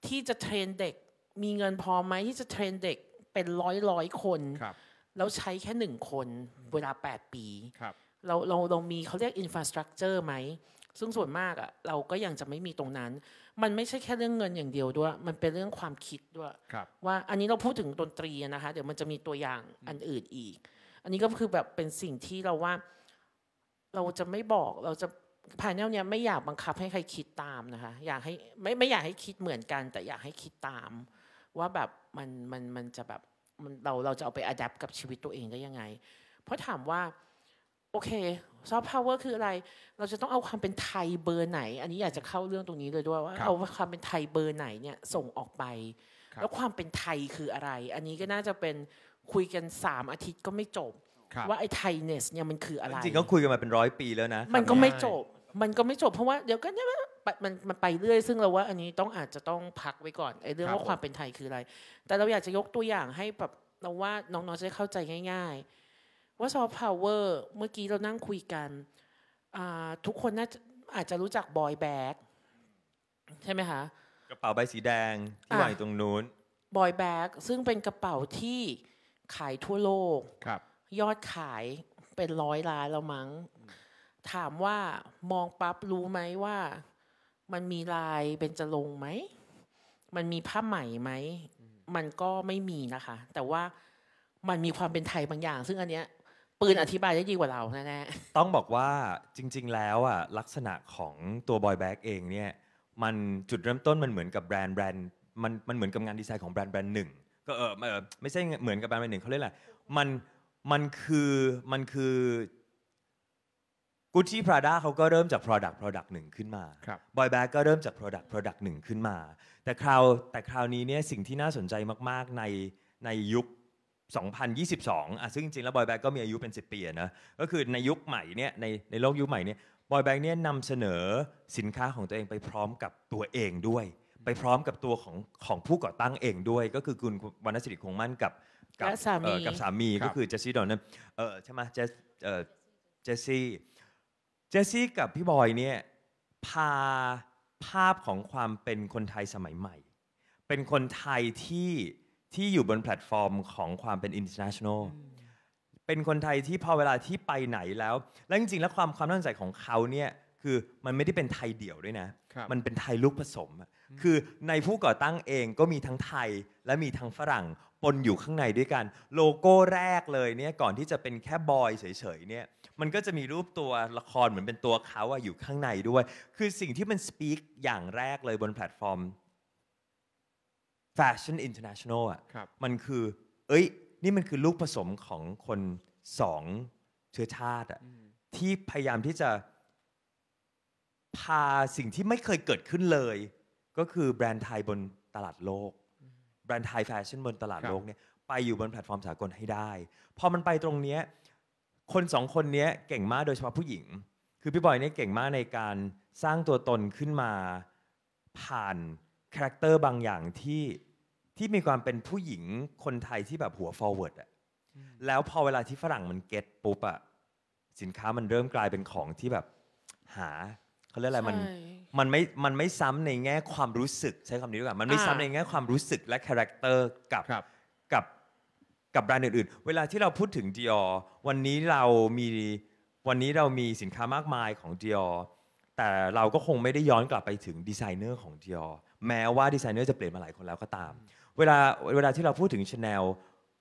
ที่จะเทรนเด็กมีเงินพอไหมที่จะเทรนเด็กเป็นร้อยร้อยคนคแล้วใช้แค่หนึ่งคนเวลา8ปีเราเราเรามีเขาเรียกอินฟราสตรักเจอร์ไหมซึ่งส่วนมากอะเราก็ยังจะไม่มีตรงนั้น มันไม่ใช่แค่เรื่องเงินอย่างเดียวด้วย มันเป็นเรื่องความคิดด้วยว่าอันนี้เราพูดถึงดนตรีนะคะ เดี๋ยวมันจะมีตัวอย่างอันอื่นอีก อันนี้ก็คือแบบเป็นสิ่งที่เราว่าเราจะไม่บอกเราจะภายแนลเนี้ยไม่อยากบังคับให้ใครคิดตามนะคะอยากให้ไม่ไม่อยากให้คิดเหมือนกัน แต่อยากให้คิดตาม ว่าแบบมันมันมันจะแบบเราเราจะเอาไปอัดแอปกับชีวิตตัวเองได้ยังไง เพราะถามว่าโอเคซอฟต์พาวเวอร์คืออะไร เราจะต้องเอาความเป็นไทยเบอร์ไหน อันนี้อยากจะเข้าเรื่องตรงนี้เลยด้วยว่า เอาความเป็นไทยเบอร์ไหนเนี่ยส่งออกไป แล้วความเป็นไทยคืออะไร อันนี้ก็น่าจะเป็นคุยกันสามอาทิตย์ก็ไม่จบ ว่าไอ้ไทยเนสเนี่ยมันคืออะไรจริงก็ค
ุยกันมาเป็นร้อยปีแล้วนะมันก็ไม่จบ
มันก็ไม่จบเพราะว่าเดี๋ยวก็เนี่ยมันมันไปเรื่อย ซึ่งเราว่า อันนี้ต้องอาจจะต้องพักไว้ก่อนไอ้เรื่องว่าความเป็นไทยคืออะไร แต่เราอยากจะยกตัวอย่างให้แบบเราว่าน้องๆจะเข้าใจง่าย ๆว่าซอฟต์พาวเวอร์เมื่อกี้เรานั่งคุยกัน ทุกคนน่าจะอาจจะรู้จักบอยแบ็กใช่ไหมคะ
กระเป๋าใบสีแดง ที่วางตรงนู้น
บอยแบ็กซึ่งเป็นกระเป๋าที่ขายทั่วโลกครับ ยอดขายเป็นร้อยล้านแล้วมั้ง ถามว่ามองปั๊บรู้ไหมว่า มันมีลายเป็นจะลงไหม มันมีผ้าไหมไหม มันก็ไม่มีนะคะ แต่ว่ามันมีความเป็นไทยบางอย่าง ซึ่งอันเนี้ยปืนอธิบายได้ดีกว่าเราแน่ๆ
ต้องบอกว่าจริงๆ แล้วอ่ะลักษณะของตัวบอยแบ็กเองเนี่ยมันจุดเริ่มต้นมันเหมือนกับแบรนด์แบรนด์มันมันเหมือนกับงานดีไซน์ของแบรนด์แบรนด์หนึ่งก็เออไม่ใช่เหมือนกับแบรนด์แบรนด์หนึ่งเขาเรียกอะไรมันมันคือมันคือกุชชี่พราด้าเขาก็เริ่มจาก Product Product หนึ่งขึ้นมาครับอยแบ็กก็เริ่มจาก Product Product หนึ่งขึ้นมา แต่คราวแต่คราวนี้เนี่ยสิ่งที่น่าสนใจมาก ๆ ในในยุค2022อ่ะซึ่งจริงๆแล้วบอยแบงก์ก็มีอายุเป็น10ปีนะก็คือในยุคใหม่เนี่ยในในโลกยุคใหม่เนี่ยบอยแบงก์เนี่ยนำเสนอสินค้าของตัวเองไปพร้อมกับตัวเองด้วย ไปพร้อมกับตัวของของผู้ก่อตั้งเองด้วย ก็คือคุณวรรณสิริคงมั่นกับกับสามีกับสามีก็คือเจสซี่ดอนนันเออใช่ไหมเจสเออเจสซี่เจสซี่กับพี่บอยเนี่ยพาภาพของความเป็นคนไทยสมัยใหม่ เป็นคนไทยที่ที่อยู่บนแพลตฟอร์มของความเป็น international เป็นคนไทยที่พอเวลาที่ไปไหนแล้ว แล้วจริง ๆ แล้วความความตั้งใจของเขาเนี่ยคือมันไม่ได้เป็นไทยเดี่ยวด้วยนะ มันเป็นไทยลูกผสม คือในผู้ก่อตั้งเองก็มีทั้งไทยและมีทั้งฝรั่งปนอยู่ข้างในด้วยกัน โลโก้แรกเลยเนี่ยก่อนที่จะเป็นแค่บอยเฉยๆเนี่ย มันก็จะมีรูปตัวละครเหมือนเป็นตัวเขาอะอยู่ข้างในด้วย คือสิ่งที่มันสปีกอย่างแรกเลยบนแพลตฟอร์มแฟชั่นอินเตอร์เนชั่นแนลอ่ะมันคือ เอ้ยนี่มันคือลูกผสมของคนสองเชื้อชาติอ่ะที่พยายามที่จะพาสิ่งที่ไม่เคยเกิดขึ้นเลย ก็คือแบรนด์ไทยบนตลาดโลก แบรนด์ไทยแฟชั่นบนตลาดโลกเนี่ยไปอยู่บนแพลตฟอร์มสากลให้ได้พอมันไปตรงเนี้ยคนสองคนเนี้ยเก่งมากโดยเฉพาะผู้หญิง คือพี่บอยเนี่ยเก่งมากในการสร้างตัวตนขึ้นมาผ่านคาแรคเตอร์บางอย่างที่ที่มีความเป็นผู้หญิงคนไทยที่แบบหัว forward อ่ะ แล้วพอเวลาที่ฝรั่งมันเก็ตปุ๊บอ่ะสินค้ามันเริ่มกลายเป็นของที่แบบหาเขาเรียกอะไรมันมันไม่ มันไม่ซ้ำในแง่ความรู้สึก ใช้คำนี้ดีกว่ามันไม่ซ้ำในแง่ความรู้สึกและคาแรคเตอร์กับ กับกับแบรนด์อื่น ๆ เวลาที่เราพูดถึงดิออวันนี้เรามีวันนี้เรามีสินค้ามากมายของดิออแต่เราก็คงไม่ได้ย้อนกลับไปถึงดีไซเนอร์ของดิออแม้ว่าดีไซเนอร์จะเปลี่ยนมาหลายคนแล้วก็ตาม เวลาเวลาที่เราพูดถึงชาแนล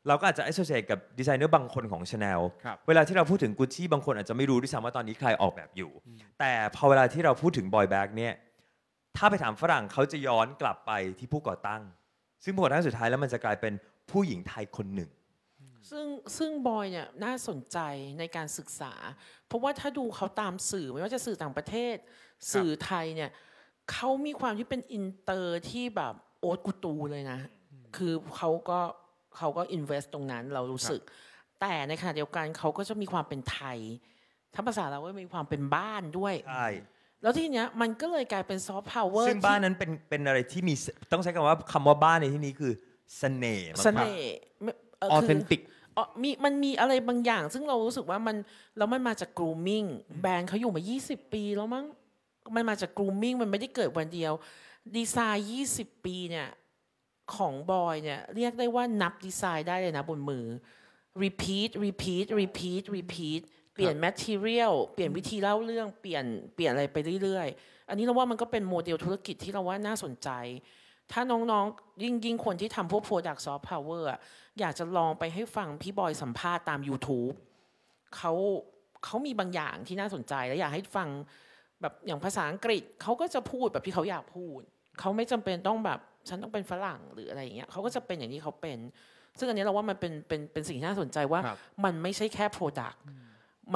เราก็อาจจะแอสโซเชตกับดีไซเนอร์บางคนของชาแนล เวลาที่เราพูดถึงกุชชี่บางคนอาจจะไม่รู้ด้วยซ้ำว่าตอนนี้ใครออกแบบอยู่ แต่พอเวลาที่เราพูดถึงบอยแบ็กเนี่ยถ้าไปถามฝรั่งเขาจะย้อนกลับไปที่ผู้ก่อตั้ง ซึ่งผู้ก่อตั้งสุดท้ายแล้วมันจะกลายเป็นผู้หญิงไทยคนหนึ่ง
ซึ่งซึ่งบอยเนี่ยน่าสนใจในการศึกษาเพราะว่าถ้าดูเขาตามสื่อไม่ว่าจะสื่อต่างประเทศ สื่อไทยเนี่ยเขามีความที่เป็นอินเตอร์ที่แบบโอ๊ตกูตูเลยนะ คือเขาก็เขาก็อินเวสต์ตรงนั้นเรารู้สึก แต่ในขณะเดียวกันเขาก็จะมีความเป็นไทยทั้งภาษาเราก็มีความเป็นบ้านด้วยใช่แล้วทีเนี้ยมันก็เลยกลายเป็นซอฟต์พาวเวอร์ซึ่งบ้านนั้นเป็นเป็นอะไร
ที่มีต้องใช้คำว่าคำว่าบ้านในที่นี้คือเสน่ห์เสน่ห์
ออเทนติกมีมันมีอะไรบางอย่าง ซึ่งเรารู้สึกว่ามันแล้วมันมาจากกรูมิ่งแบรนด์เขาอยู่มา 20 ปีแล้วมั้งมันมาจากกรูมมิ่งมันไม่ได้เกิดวันเดียว ดีไซน์ 20 ปีเนี่ยของบอยเนี่ย เรียกได้ว่านับดีไซน์ได้เลยนะ บนมือ repeat repeat repeat repeat เปลี่ยน material เปลี่ยนวิธีเล่าเรื่อง เปลี่ยนเปลี่ยนอะไรไปเรื่อย ๆ อันนี้เราว่ามันก็เป็นโมเดลธุรกิจที่เราว่าน่าสนใจ ถ้าน้องๆยิ่งยิ่งคนที่ทำพวก Product Soft Power อยากจะลองไปให้ฟังพี่บอยสัมภาษณ์ตาม YouTube เขาเขามีบางอย่างที่น่าสนใจและอยากให้ฟังแบบอย่างภาษาอังกฤษเขาก็จะพูดแบบที่เขาอยากพูดเขาไม่จำเป็นต้องแบบ ฉันต้องเป็นฝรั่งหรืออะไรอย่างเงี้ยเขาก็จะเป็นอย่างที่เขาเป็น ซึ่งอันนี้เราว่ามันเป็นเป็นเป็นสิ่งที่น่าสนใจว่า มันไม่ใช่แค่โปรดัก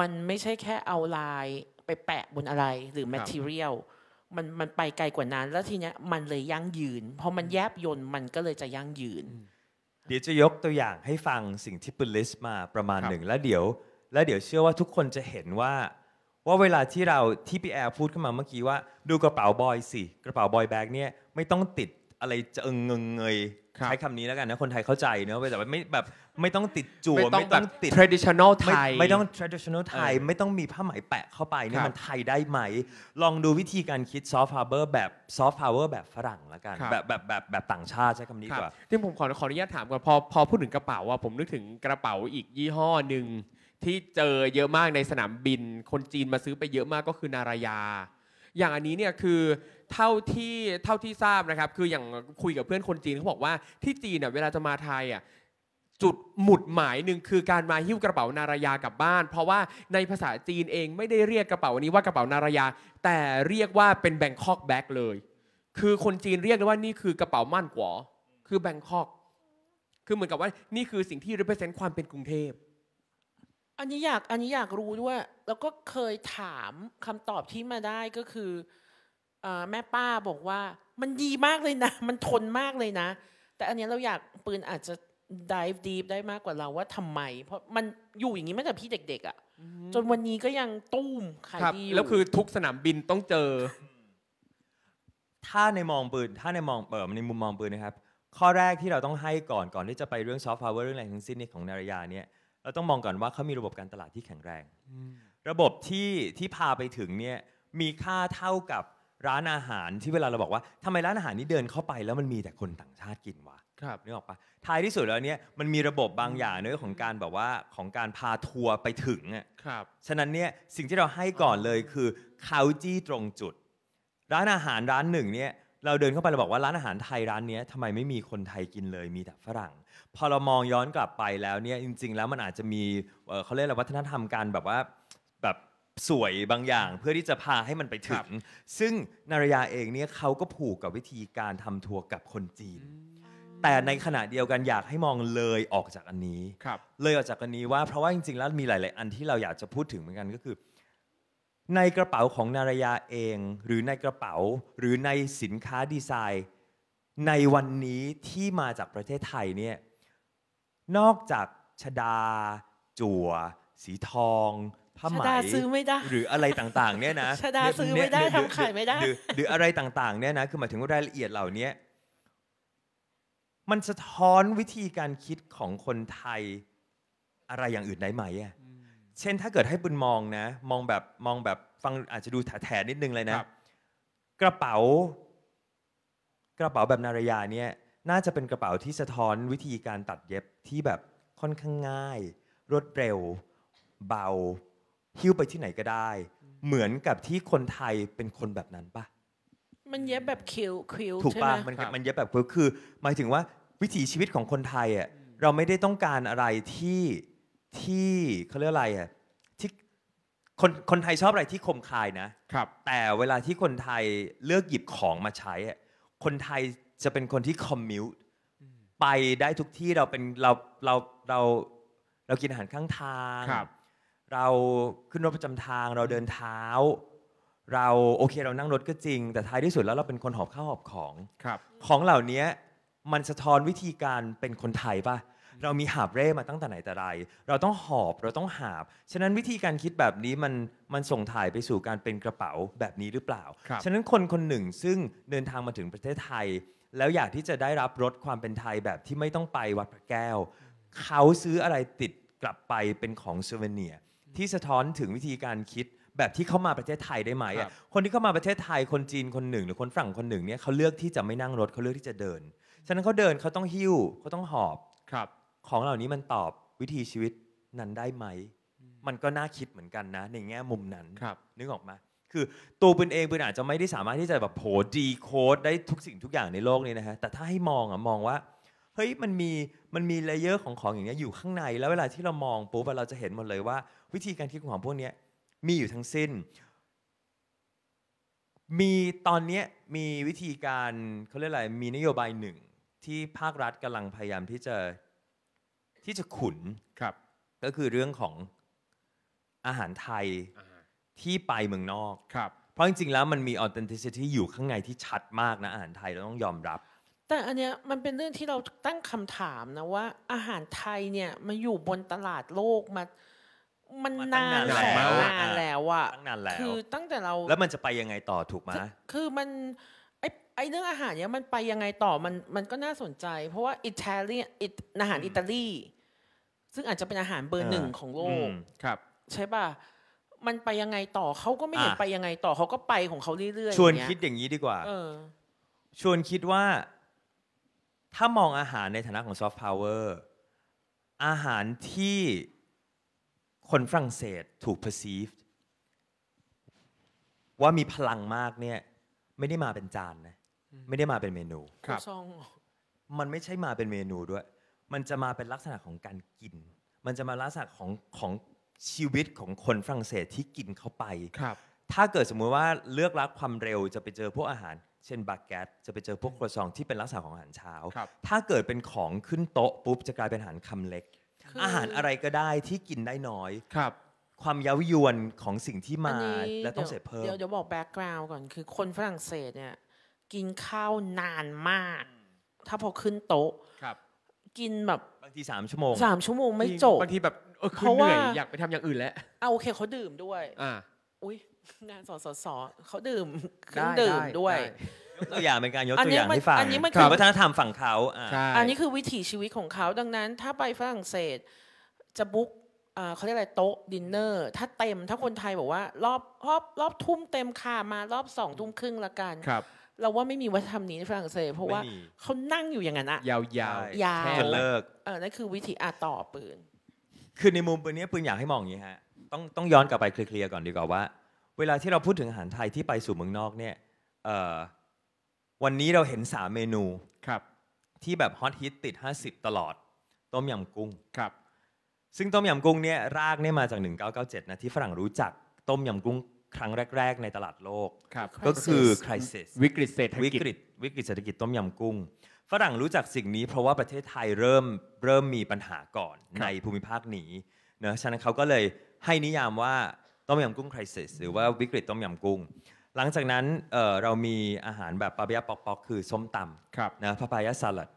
มันไม่ใช่แค่เอาลายไปแปะบนอะไรหรือแมทเทียลมันมันไปไกลกว่านั้นแล้วทีเนี้ยมันเลยยั่งยืนเพราะมันแยบยนต์มันก็เลยจะยั่งยืน
เดี๋ยวจะยกตัวอย่างให้ฟังสิ่งที่ปุลิสมาประมาณหนึ่งแล้วเดี๋ยว แล้วเดี๋ยวเชื่อว่าทุกคนจะเห็นว่าว่าเวลาที่เราที่พี่แอร์พูดขึ้นมาเมื่อกี้ว่าดูกระเป๋าบอยสิกระเป๋าบอยแบกเนี่ยไม่ต้องติดอะไรจะเองเงเงยใช้คำนี้แล้วกันนะคนไทยเข้าใจเนอะแต่ไม่แบบไม่ต้องติดจั่วไม่ต้องติด traditional ไทยไม่ต้อง traditional ไทยไม่ต้องมีผ้าไหมแปะเข้าไปเนี่ยมันไทยได้ไหม ลองดูวิธีการคิด soft power แบบ soft power แบบฝรั่งแล้วกันแบบ
แบบแบบแบบต่างชาติใช้คำนี้กว่าที่ผมขอขออนุญาตถามก่อนพอพอพูดถึงกระเป๋าอะผมนึกถึงกระเป๋าอีกยี่ห้อหนึ่งที่เจอเยอะมากในสนามบิน คนจีนมาซื้อไปเยอะมากก็คือนารายา อย่างอันนี้เนี่ยคือเท่าที่เท่าที่ทราบนะครับคืออย่างคุยกับเพื่อนคนจีนเขาบอกว่าที่จีนเน่ยเวลาจะมาไทยอ่ะจุดหมุดหมายหนึ่งคือการมาหิ้วกระเป๋านารายากลับบ้าน เพราะว่าในภาษาจีนเองไม่ได้เรียกกระเป๋านี้ว่ากระเป๋านารายา แต่เรียกว่าเป็นแบงคอกแบ็กเลย คือคนจีนเรียกว่านี่คือกระเป๋ามั่นกวอคือแบงคอกคือเหมือนกับว่านี่คือสิ่งที่ represent ความเป็นกรุงเทพ
อันนี้อยากอันนี้อยากรู้ด้วยแล้วก็เคยถามคำตอบที่มาได้ก็คืออแม่ป้าบอกว่า มันดีมากเลยนะ มันทนมากเลยนะ แต่อันนี้เราอยากปืนอาจจะดิฟดีฟได้มากกว่าเราว่าทำไม เพราะมันอยู่อย่างนี้มาตั้งแต่พี่เด็ก ๆอะ่ะจนวันนี้ก็ยังตุ้มขายด
ีแล้วคือทุกสนามบินต้องเจอ ถ้าในมองปืนถ้าในมองเออในมุมมองปืนนะครับ ข้อแรกที่เราต้องให้ก่อนก่อนที่จะไปเรื่องซอฟต์พาวเวอร์เรื่องอะไรทั้งสิ้นนี่ของนารยาเนี่ยเราต้องมองก่อนว่าเขามีระบบการตลาดที่แข็งแรง ระบบที่ที่พาไปถึงเนี่ยมีค่าเท่ากับร้านอาหารที่เวลาเราบอกว่าทำไมร้านอาหารนี้เดินเข้าไป แล้วมันมีแต่คนต่างชาติกินวะ ครับนึกออกปะท้ายที่สุดแล้วเนี่ยมันมีระบบบางอย่างเนื้อของการแบบว่าของการพาทัวร์ไปถึงอ่ะครับ ฉะนั้นเนี่ยสิ่งที่เราให้ก่อนเลยคือเขาจี้ตรงจุด ร้านอาหารร้านหนึ่งเนี่ยเราเดินเข้าไปเราบอกว่าร้านอาหารไทยร้านนี้ทำไมไม่มีคนไทยกินเลยมีแต่ฝรั่งพอเรามองย้อนกลับไปแล้วเนี่ยจริง ๆ แล้วมันอาจจะมีเเขาเรียกอะไรวัฒนธรรมการแบบว่าแบบสวยบางอย่าง เพื่อที่จะพาให้มันไปถึงซึ่งนารยาเองเนี่ยเขาก็ผูกกับวิธีการทำทัวร์กับคนจีนแต่ในขณะเดียวกันอยากให้มองเลยออกจากอันนี้ครับเลยออกจากอันนี้ว่าเพราะว่าจริงๆแล้วมีหลายๆ อันที่เราอยากจะพูดถึงเหมือนกันก็คือ ในกระเป๋าของนารยาเองหรือในกระเป๋าหรือในสินค้าดีไซน์ ในวันนี้ที่มาจากประเทศไทยเนี่ยนอกจากชดา จั่ว สีทองผ้าไหมชดาซื้อไม่ได้หรืออะไรต่าง ๆเนี่ยนะชดาซื้อไม่ได้ทำข่ไม่ได้ หรืออะไรต่างๆเนี่ยนะคือหมายถึงรายละเอียดเหล่านี้มันสะท้อนวิธีการคิดของคนไทยอะไรอย่างอื่นได้ไหมอ่ะเช่นถ้าเกิดให้บุญมองนะมองแบบมองแบบฟังอาจจะดูแถนิดนึงเลยนะกระเป๋า กระเป๋าแบบนารยาเนี่ยน่าจะเป็นกระเป๋าที่สะท้อนวิธีการตัดเย็บที่แบบค่อนข้างง่าย รวดเร็วเบาหิ้วไปที่ไหนก็ได้ เหมือนกับที่คนไทยเป็นคนแบบนั้นปะ
มันเย็บแบบคิวคิวถูกใช่ไหปะมมั
นบมันเย็บแบบคิวคือ หมายถึงว่าวิถีชีวิตของคนไทยอ่ะเราไม่ได้ต้องการอะไรที่ที่เขาเรียกอะไรอ่ะที่คนคนไทยชอบอะไรที่คมคายนะครับแต่เวลาที่คนไทยเลือกหยิบของมาใช้อะคนไทยจะเป็นคนที่คอมมิวต์ไปได้ทุกที่เราเป็นเราเราเราเรากินอาหารข้างทางเราขึ้นรถประจำทางเราเดินเท้า เราโอเค เรานั่งรถก็จริง แต่ท้ายที่สุดแล้วเราเป็นคนหอบข้าวหอบของของเหล่านี้มันสะท้อนวิธีการเป็นคนไทยปะเรามีหาบเร่มาตั้งแต่ไหนแต่ไร เราต้องหอบเราต้องหาบฉะนั้นวิธีการคิดแบบนี้มันมันส่งถ่ายไปสู่การเป็นกระเป๋าแบบนี้หรือเปล่าฉะนั้นคนคนหนึ่งซึ่งเดินทางมาถึงประเทศไทยแล้วอยากที่จะได้รับรสความเป็นไทยแบบที่ไม่ต้องไปวัดพระแก้วเขาซื้ออะไรติดกลับไปเป็นของเซเวเนียที่สะท้อนถึงวิธีการคิดแบบที่เข้ามาประเทศไทยได้ไหมอ่ะคนที่เข้ามาประเทศไทยคนจีนคนหนึ่ง หรือคนฝรั่งคนหนึ่งเนี่ยเขาเลือกที่จะไม่นั่งรถเขาเลือกที่จะเดินฉะนั้นเขาเดินเขาต้องหิ้วเขาต้องหอบครับ ของเหล่านี้มันตอบวิธีชีวิตนั้นได้ไหมมันก็น่าคิดเหมือนกันนะ ในแง่มุมนั้นนึกออกมาคือตัวเป็นเองเป็นอาจจะไม่ได้สามารถที่จะแบบโผดีโคดได้ทุกสิ่งทุกอย่างในโลกนี้นะฮะแต่ถ้าให้มองอะมองว่าเฮ้ยมันมีมันมีเลเยอร์ของของอย่างเงี้ยอยู่ข้างในแล้วเวลาที่เรามองปุ๊บเราจะเห็นหมดเลยว่าวิธีการคิดของพวกนี้มีอยู่ทั้งสิ้น มีตอนนี้มีวิธีการเขาเรียกอะไรมีนโยบายหนึ่งที่ภาครัฐกำลังพยายามที่จะที่จะขุนครับก็คือเรื่องของอาหารไทยที่ไปเมืองนอกครับ เพราะจริงๆ แล้วมันมี authenticity อยู่ข้างในที่ชัดมากนะอาหารไทยเราต้องยอมรับ
แต่อันเนี้ยมันเป็นเรื่องที่เราตั้งคำถามนะว่า อาหารไทยเนี่ยมาอยู่บนตลาดโลกมา มันนานแสนล้วนานแล้วอะคือตั้งแต่เรา แล้ว
มันจะไปยังไงต่อถูกไหม
คือมันไอ้ไอ้เรื่องอาหารเนี้ยมันไปยังไงต่อมันมันก็น่าสนใจ เพราะว่าอิตาลีนออาหารอิตาลีซึ่งอาจจะเป็นอาหารเบอร์หนึ่งของโลกครับ ใช่ป่ะมันไปยังไงต่อเขาก็ไม่เห็นไปยังไงต่อเขาก็ไปของเขาเรื่อยๆชวนคิดอย่างนี้ดีกว่าออ
ชวนคิดว่า ถ้ามองอาหารในฐานะของซอฟต์พาวเวอร์อาหารที่คนฝรั่งเศสถูก perceive ว่ามีพลังมากเนี่ย ไม่ได้มาเป็นจานนะไม่ได้มาเป็นเมนู ครับมันไม่ใช่มาเป็นเมนูด้วย มันจะมาเป็นลักษณะของการกิน มันจะมาลักษณะของของชีวิตของคนฝรั่งเศสที่กินเข้าไปครับ ถ้าเกิดสมมุติว่าเลือกรักความเร็วจะไปเจอพวกอาหาร เช่นบักแกตจะไปเจอพวกครัวซองที่เป็นลักษณะของอาหารเช้า ถ้าเกิดเป็นของขึ้นโต๊ะปุ๊บจะกลายเป็นอาหารคำเล็ก อาหารอะไรก็ได้ที่กินได้น้อยครับ ความเย้ายวนของสิ่งที่มา้และต้องเสจเพิ่มดี๋ยวเดี๋
ยวบอกแบ็กกราวด์ก่อนคือคนฝรั่งเศสเนี่ย กินข้าวนานมาก ถ้าพอขึ้นโต๊ะครับ กินแบบบางทีสามชั่วโมงสามชั่วโมงไม่
จบบางทีแบบเพราะว่าอยากไปทำอย่างอื่นแล้ว
เอาโอเคเขาดื่มด้วย อ่า อุ้ยงานสสสเขาดื่มเครื่องดื่มด้วย
ตัวอย่างเป็นการยกตัวอย่างให้ฟังอัน
นี้มันคือวัฒน
ธรรมฝั่งเขา อันนี้
คือวิถีชีวิตของเขาดังนั้น ถ้าไปฝรั่งเศส จะบุ๊กเขาเรียกอะไรโต๊ะดินเนอร์ ถ้าเต็มถ้าคนไทยบอกว่า รอบรอบรอบทุ่มเต็มค่ะมารอบสองทุ่มครึ่งละกันครับ เราว่าไม่มีวัฒนธรรมนี้ในฝรั่งเศสเพราะว่าเขานั่งอยู่อย่างนั้นอะยาวๆยาวจนเลิก เออนั่นคือวิธีอาต่อปืน
คือในมุมปนี้ปืนอยากให้มองอย่างนี้ฮะต้องต้องย้อนกลับไปเคลียร์ก่อนดีกว่าว่า เวลาที่เราพูดถึงอาหารไทยที่ไปสู่เมืองนอกเนี่ยวันนี้เราเห็นสามเมนูครับที่แบบฮอตฮิตติด50 ตลอดต้มยำกุ้งครับซึ่งต้มยำกุ้งเนี่ยรากเนี่ยมาจาก 1997นะที่ฝรั่งรู้จักต้มยำกุ้ง ครั้งแรก ๆในตลาดโลกก็คือคริสวิกฤตเศรษฐกิจวิกฤต วิกฤตเศรษฐกิจต้มยำกุ้งฝรั่งรู้จักสิ่งนี้เพราะว่าประเทศไทยเริ่มเริ่มมีปัญหาก่อนในภูมิภาคนี้เนะฉะนั้นเขาก็เลยให้นิยามว่าต้มยำกุ้งคริสหรือว่าวิกฤตต้มยำกุ้ง หลังจากนั้นเเรามีอาหารแบบปาเบียปอกปอกคือส้มตำนะพะพายาสลัด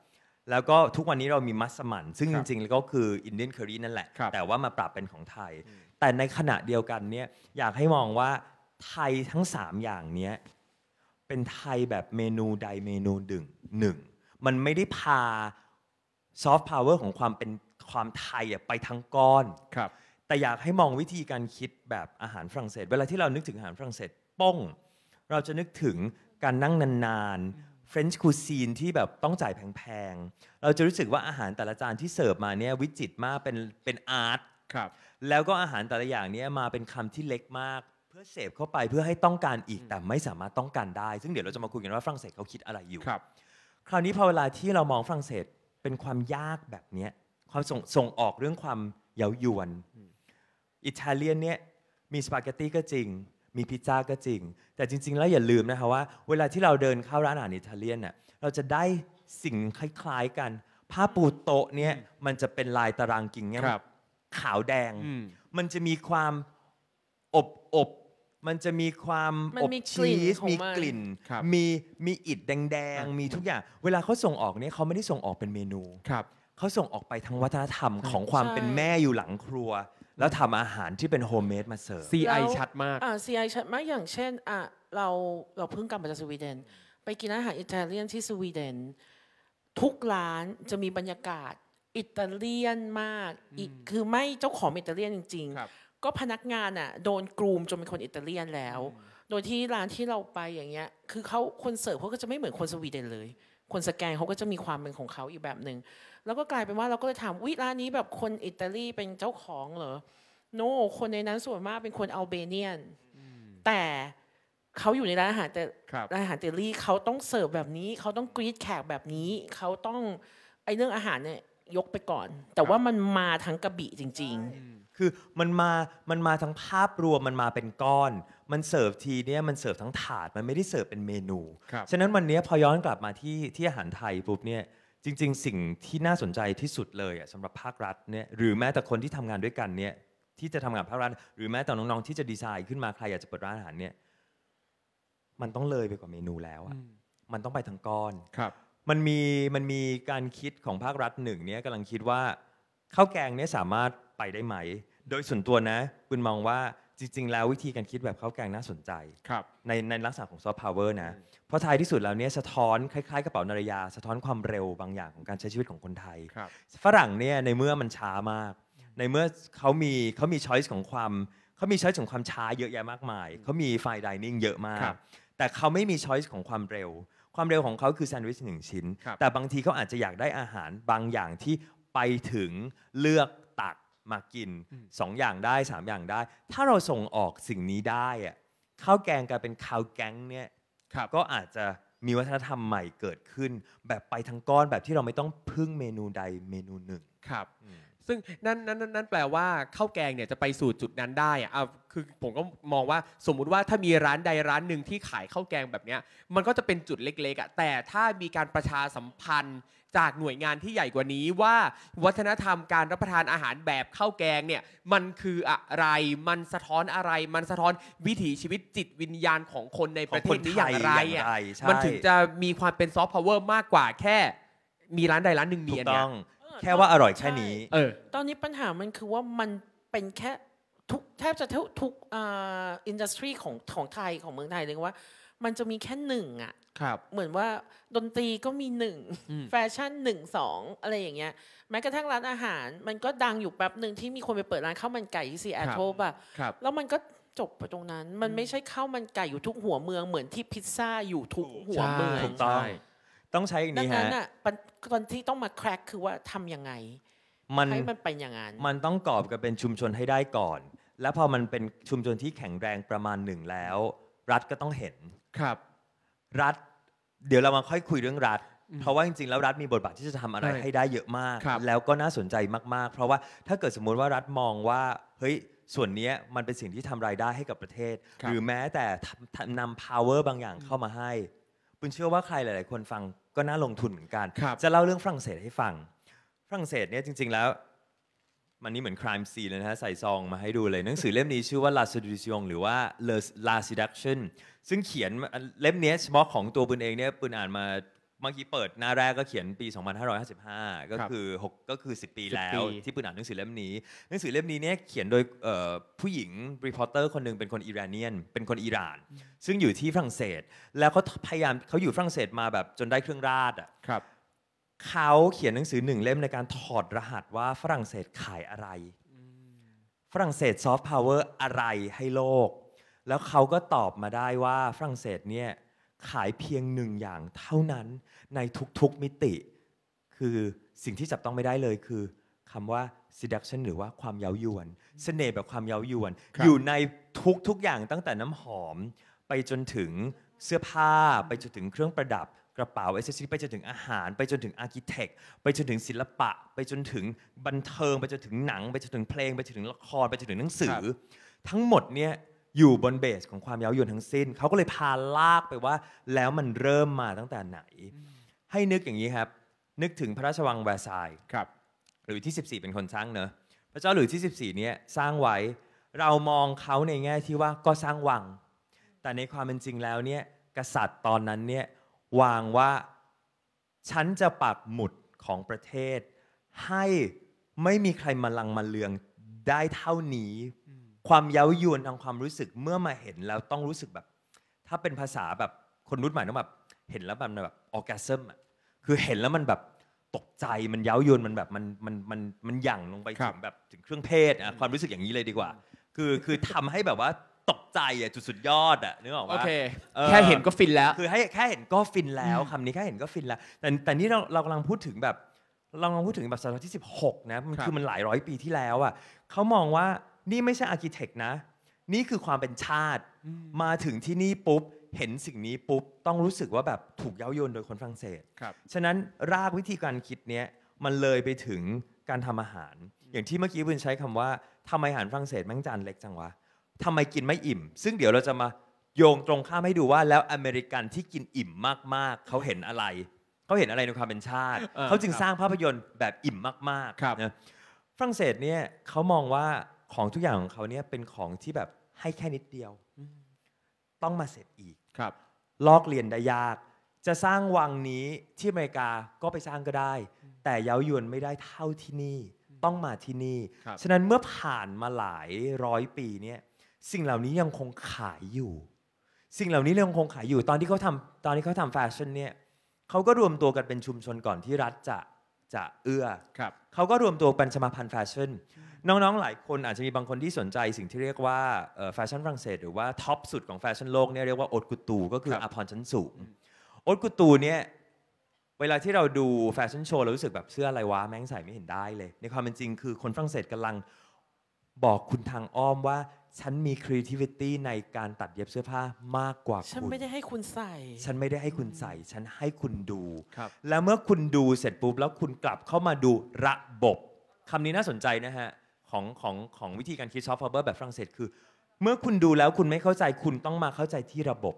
แล้วก็ทุกวันนี้เรามีมัสมั่นซึ่งจริง ๆ แล้วก็คืออินเดียนเคอรี่นั่นแหละ แต่ว่ามาปรับเป็นของไทย แต่ในขณะเดียวกันเนี่ยอยากให้มองว่าไทยทั้ง 3 อย่างเนี้ยเป็นไทยแบบเมนูใดเมนูหนึ่งหนึ่งมันไม่ได้พาซอฟต์พาวเวอร์ของความเป็นความไทยอะไปทั้งก้อนครับ แต่อยากให้มองวิธีการคิดแบบอาหารฝรั่งเศส เวลาที่เรานึกถึงอาหารฝรั่งเศสป้อง เราจะนึกถึงการนั่งนานๆเฟรนช์คูซีนที่แบบต้องจ่ายแพงๆ เราจะรู้สึกว่าอาหารแต่ละจานที่เสิร์ฟมาเนี่ยวิจิตมากเป็นเป็นอาร์ตครับแล้วก็อาหารแต่ละอย่างเนี่ยมาเป็นคำที่เล็กมาก เพื่อเสพเข้าไปเพื่อให้ต้องการอีกแต่ไม่สามารถต้องการได้ ซึ่งเดี๋ยวเราจะมาคุยกันว่าฝรั่งเศสเขาคิดอะไรอยู่ครับคราวนี้พอเวลาที่เรามองฝรั่งเศสเป็นความยากแบบเนี้ยความส่งส่งออกเรื่องความเย้ายวนอิตาเลียนเนี่ยมีสปาเกตตีก็จริง มีพิซซ่าก็จริง แต่จริง ๆ แล้วอย่าลืมนะคะว่าเวลาที่เราเดินเข้าร้านอาหารอิตาเลียนเน่ยเราจะได้สิ่งคล้าย ๆกันผ้าปูโต๊ะเนี่ยมันจะเป็นลายตารางกิ่งเนี้ยขาวแดงมันจะมีความอบอบมันจะมีความมอบชีส มีกลิ่น มีมีอิฐแดงๆ มีทุกอย่าง เวลาเขาส่งออกเนี่ยเขาไม่ได้ส่งออกเป็นเมนูครับเขาส่งออกไปทั้งวัฒนธรรมของความเป็นแม่อยู่หลังครัว แล้วทำอาหารที่เป็นโฮมเมดมาเสิร์ฟ CI ชัดมากอ่า
CI ชัดมาก อย่างเช่น อ่ะเราเราเพิ่งกลับมาจากสวีเดน ไปกินอาหารอิตาเลียนที่สวีเดน ทุกร้านจะมีบรรยากาศอิตาเลียนมากอีกคือไม่เจ้าของอิตาเลียนจริงครๆก็พนักงานอ่ะ โดนกรูมจนเป็นคนอิตาเลียนแล้ว โดยที่ร้านที่เราไปอย่างเงี้ยคือเขาคนเสิร์ฟเขาก็จะไม่เหมือนคนสวีเดนเลย คนสแกนเขาก็จะมีความเป็นของเขาอีกแบบหนึ่งแล้วก็กลายเป็นว่าเราก็เลยถามวิร้านนี้แบบคนอิตาลีเป็นเจ้าของเหรอโน no, คนในนั้นส่วนมากเป็นคนอัลเบเนียน แต่เขาอยู่ในร้านอาหารแต่ร้านอาหารเตลี่เขาต้องเสิร์ฟแบบนี้เขาต้องกรีดแขกแบบนี้เขาต้องไอเรื่องอาหารเนี่ยยกไปก่อน แต่ว่ามันมาทั้งกระ
บี่จริง ๆคือมันมา มันมาทั้งภาพรวม มันมาเป็นก้อน มันเสิร์ฟทีเนี้ยมันเสิร์ฟทั้งถาด มันไม่ได้เสิร์ฟเป็นเมนูฉะนั้นวันนี้พอย้อนกลับมาที่ที่อาหารไทยปุ๊บเนี่ย จริง ๆ สิ่งที่น่าสนใจที่สุดเลยอ่ะสำหรับภาครัฐเนี่ย หรือแม้แต่คนที่ทำงานด้วยกันเนี่ยที่จะทำงานภาครัฐ หรือแม้แต่น้องๆที่จะดีไซน์ขึ้นมา ใครอยากจะเปิดร้านอาหารเนี่ย มันต้องเลยไปกว่าเมนูแล้วอ่ะ มันต้องไปทั้งก้อน ครับ มันมี มันมีการคิดของภาครัฐหนึ่งเนี่ยกำลังคิดว่าข้าวแกงเนี่ยสามารถไปได้ไหม โดยส่วนตัวนะคุณมองว่าจริงๆแล้ววิธีการคิดแบบข้าวแกงน่าสนใจครับในในลักษณะของซอฟต์พาวเวอร์นะเพราะท้ายที่สุดแล้วเนี่ยสะท้อนคล้าย ๆกระเป๋านารยาสะท้อนความเร็วบางอย่างของการใช้ชีวิตของคนไทยครับฝรั่งเนี่ยในเมื่อมันช้ามากในเมื่อเขามีเขามีช้อยส์ของความเขามีช้อยส์ของความช้า เยอะแยะมากมายเขามีไฟดิเนงเยอะมาก แต่เขาไม่มีช้อยส์ของความเร็ว ความเร็วของเขาคือแซนด์วิชหนึ่งชิ้น แต่บางทีเขาอาจจะอยากได้อาหารบางอย่างที่ไปถึงเลือกมากินสองอย่างได้สามอย่างได้ ถ้าเราส่งออกสิ่งนี้ได้อะข้าวแกงกลายเป็นข้าวแกงเนี่ยก็อาจจะมีวัฒนธรรมใหม่เกิดขึ้น แบบไปทั้งก้อนแบบที่เราไม่ต้องพึ่งเมนูใดเมนูหนึ่ง
ครับ ซึ่งนั่นนั่นนั่นแปลว่าข้าวแกงเนี่ยจะไปสู่จุดนั้นได้อะคือผมก็มองว่าสมมุติว่าถ้ามีร้านใดร้านหนึ่งที่ขายข้าวแกงแบบเนี้ยมันก็จะเป็นจุดเล็กๆอะแต่ถ้ามีการประชาสัมพันธ์จากหน่วยงานที่ใหญ่กว่านี้ว่าวัฒนธรรมการรับประทานอาหารแบบข้าวแกง เนี่ย มันคืออะไรมันสะท้อนอะไรมันสะท้อนวิถีชีวิตจิตวิญญาณของคนในประเทศนี้อย่างไรอ่ะมันถึงจะมีความเป็นซอฟต์พาวเวอร์มากกว่าแค่ มีร้านใดร้านหนึ่งมีอันเนี้ยแค่ว่าอร่อยแค่นี้ เออ ตอน
นี้ปัญหามันคือว่ามันเป็นแค่ทุกแทบจะทุกอ่าอินดัสทรีของของไทยของเมืองไทยเลยว่ามันจะมีแค่หนึ่งอะครับ เหมือนว่าดนตรีก็มีหนึ่งแฟชั่นหนึ่งสองอะไรอย่างเงี้ย แม้กระทั่งร้านอาหารมันก็ดังอยู่แป๊บหนึ่งที่มีคนไปเปิดร้านข้าวมันไก่ที่ซีแอตโทบ่ะแล้วมันก็จบไปตรงนั้น มันไม่ใช่ข้าวมันไก่อยู่ทุกหัวเมือง เหมือนที่พิซซ่าอยู่ทุกหัวเมืองถูกต้อง
ต้องใช้อย่างนี้ฮะดังนั้นอ่ะ
ตอนที่ต้องมาแครกคือว่าทํำยังไง มันให้มันไปอย่างนั้นมัน
ต้องกอบกับเป็นชุมชนให้ได้ก่อน แล้วพอมันเป็นชุมชนที่แข็งแรงประมาณหนึ่งแล้วรัฐก็ต้องเห็น ครับ รัฐ เดี๋ยวเรามาค่อยคุยเรื่องรัฐ เพราะว่าจริงๆแล้วรัฐมีบทบาทที่จะทำอะไรให้ได้เยอะมาก แล้วก็น่าสนใจมากๆ เพราะว่าถ้าเกิดสมมุติว่ารัฐมองว่า เฮ้ย ส่วนนี้มันเป็นสิ่งที่ทำรายได้ให้กับประเทศ หรือแม้แต่นำ power บางอย่างเข้ามาให้ปุณเชื่อว่าใครหลาย ๆ คนฟังก็น่าลงทุนเหมือนกัน จะเล่าเรื่องฝรั่งเศสให้ฟัง ฝรั่งเศสเนี่ยจริง ๆแล้วมันนี่เหมือน crime scene เลยนะใส่ซองมาให้ดูเลยหนังสือเล่มนี้ชื่อว่า La Seduction หรือว่า La Seduction ซึ่งเขียนเล่มนี้เฉพาะของตัวปืนเองเนี่ยปืนอ่านมาเมื่อกี้เปิดหน้าแรกก็เขียนปี 2555 ก็คือ 6 ก็คือ 10 ปีแล้วที่ปืนอ่านหนังสือเล่มนี้ หนังสือเล่มนี้เนี่ยเขียนโดยผู้หญิงรีพอร์เตอร์คนหนึ่งเป็นคนอิรานเนียนเป็นคนอิหร่าน ซึ่งอยู่ที่ฝรั่งเศส แล้วเขาพยายามเขาอยู่ฝรั่งเศสมาแบบจนได้เครื่องราชอ่ะเขาเขียนหนังสือหนึ่งเล่มในการถอดรหัสว่าฝรั่งเศสขายอะไร ฝรั่งเศสซอฟต์พาวเวอร์อะไรให้โลก แล้วเขาก็ตอบมาได้ว่าฝรั่งเศสเนี่ยขายเพียงหนึ่งอย่างเท่านั้นในทุกๆมิติ คือสิ่งที่จับต้องไม่ได้เลยคือคำว่า seduction หรือว่าความเย้ายวนสเสน่ห์แบบความเย้ายวน อยู่ในทุกๆอย่างตั้งแต่น้ำหอม ไปจนถึงเสื้อผ้าไปจนถึงเครื่องประดับกระเป๋าเอเซอซีไปจนถึงอาหาร ไปจนถึงอาร์กิเทคไปจนถึงศิลปะ ไปจนถึงบันเทิงไปจนถึงหนังไปจนถึงเพลง ไปจนถึงละครไปจนถึงหนังสือ ทั้งหมดเนี่ยอยู่บนเบสของความเย้ายวนทั้งสิ้นเขาก็เลยพาลากไปว่าแล้วมันเริ่มมาตั้งแต่ไหน ให้นึกอย่างนี้ครับ นึกถึงพระราชวังแวร์ไซด์ครับหรือที่ 14 เป็นคนสร้างเนอะพระเจ้าหลุยส์ที่14เนี่ยสร้างไว้เรามองเขาในแง่ที่ว่าก็สร้างวัง แต่ในความเป็นจริงแล้วเนี่ยกษัตริย์ตอนนั้นเนี่ยวางว่าฉันจะปักหมุดของประเทศ ให้ไม่มีใครมาลังมาเลืองได้เท่านี้ ความเย้ายวนทางความรู้สึกเมื่อมาเห็นแล้วต้องรู้สึกแบบ ถ้าเป็นภาษาแบบคนรุ่นใหม่ต้องแบบเห็นแล้วแบบแบบออแกซึมอ่ะคือเห็นแล้วมันแบบตกใจมันเย้ายวนมันแบบมันมันมันมันหยั่งลงไปถึงแบบถึงเครื่องเพศอ่ะความรู้สึกอย่างนี้เลยดีกว่า คือคือทำให้แบบว่าตกใจอ่ะจุดสุดยอดอ่ะนึกออกโอปเคแค่เห็นก็ฟินแล้วคือให้แค่เห็นก็ฟินแล้วคำนี้แค่เห็นก็ฟินแล้วแต่แต่นี่เราเรากำลังพูดถึงแบบเรากำลังพูดถึงแบบศตวรรษที่16นะมันคคือมันหลายร้อยปีที่แล้วอ่ะเขามองว่านี่ไม่ใช่อาร์กิเทคนะ นี่คือความเป็นชาติมาถึงที่นี่ปุ๊บเห็นสิ่งนี้ปุ๊บต้องรู้สึกว่าแบบถูกเย้ายวนโดยคนฝรั่งเศสครับฉะนั้นรากวิธีการคิดเนี้ยมันเลยไปถึงการทำอาหาร อย่างที่เมื่อกี้บุญใช้คำว่าทำไมอาหารฝรั่งเศสแม่งจานเล็กจังวะทำไมกินไม่อิ่ม ซึ่งเดี๋ยวเราจะมาโยงตรงข้ามให้ดูว่า แล้วอเมริกันที่กินอิ่มมาก ๆเขาเห็นอะไรเขาเห็นอะไรในความเป็นชาติเขาจึงสร้างภาพยนตร์แบบอิ่มมากๆนะฝรั่งเศสเนี่ยเขามองว่าของทุกอย่างของเขาเนี่ยเป็นของที่แบบให้แค่นิดเดียว ต้องมาเสร็จอีกครับ ลอกเรียนได้ยาก จะสร้างวังนี้ที่อเมริกาก็ไปสร้างก็ได้ แต่เย้ายวนไม่ได้เท่าที่นี่ต้องมาที่นี่ฉะนั้นเมื่อผ่านมาหลายร้อย ปีเนี่ยสิ่งเหล่านี้ยังคงขายอยู่ สิ่งเหล่านี้ยังคงขายอยู่ ตอนที่เขาทำตอนที่เขาทำแฟชั่นเนี่ย เขาก็รวมตัวกันเป็นชุมชนก่อนที่รัฐจะจะเอื้อครับเขาก็รวมตัวเป็นสมาพันธ์แฟชั่น น้องๆหลายคนอาจจะมีบางคนที่สนใจ สิ่งที่เรียกว่าแฟชั่นฝรั่งเศส หรือว่าท็อปสุดของแฟชั่นโลกเนี่ยเรียกว่าโอดกุตู ก็คืออภรชั้นสูงโอดกุตูเนี่ย เวลาที่เราดูแฟชั่นโชว์เรารู้สึกแบบเสื้ออะไรวะแม่งใส่ไม่เห็นได้เลย ในความเป็นจริง คือคนฝรั่งเศสกำลังบอกคุณทางอ้อมว่าฉันมี creativity ในการตัดเย็บเสื้อผ้ามากกว่าคุณ ฉันไม่ได้ให้
คุณใส่ ฉัน
ไม่ได้ให้คุณใส่ ฉันให้คุณดูครับ แล้วเมื่อคุณดูเสร็จปุ๊บแล้วคุณกลับเข้ามาดูระบบคำนี้น่าสนใจนะฮะของของของวิธีการคิดซอฟต์แวร์แบบฝรั่งเศสคือ เมื่อคุณดูแล้วคุณไม่เข้าใจคุณต้องมาเข้าใจที่ระบบ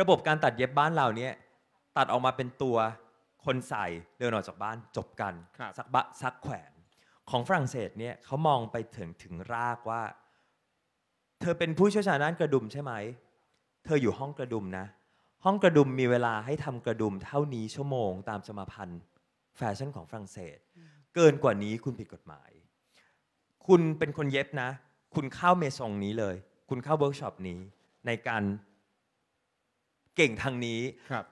ระบบการตัดเย็บบ้านเราเนี้ยตัดออกมาเป็นตัวคนใส่เดินออกจากบ้านจบกันซักบะซักแขวนของฝรั่งเศสเนี่ยเขามองไปถึงถึงรากว่าเธอเป็นผู้เชี่ยวชาญด้านกระดุมใช่ไหม เธออยู่ห้องกระดุมนะ ห้องกระดุมมีเวลาให้ทำกระดุมเท่านี้ชั่วโมงตามสมพันธ์ แฟชั่นของฝรั่งเศส เกินกว่านี้คุณผิดกฎหมาย คุณเป็นคนเย็บนะ คุณเข้าเมซองนี้เลย คุณเข้าเวิร์กช็อปนี้ในการเก่งทางนี้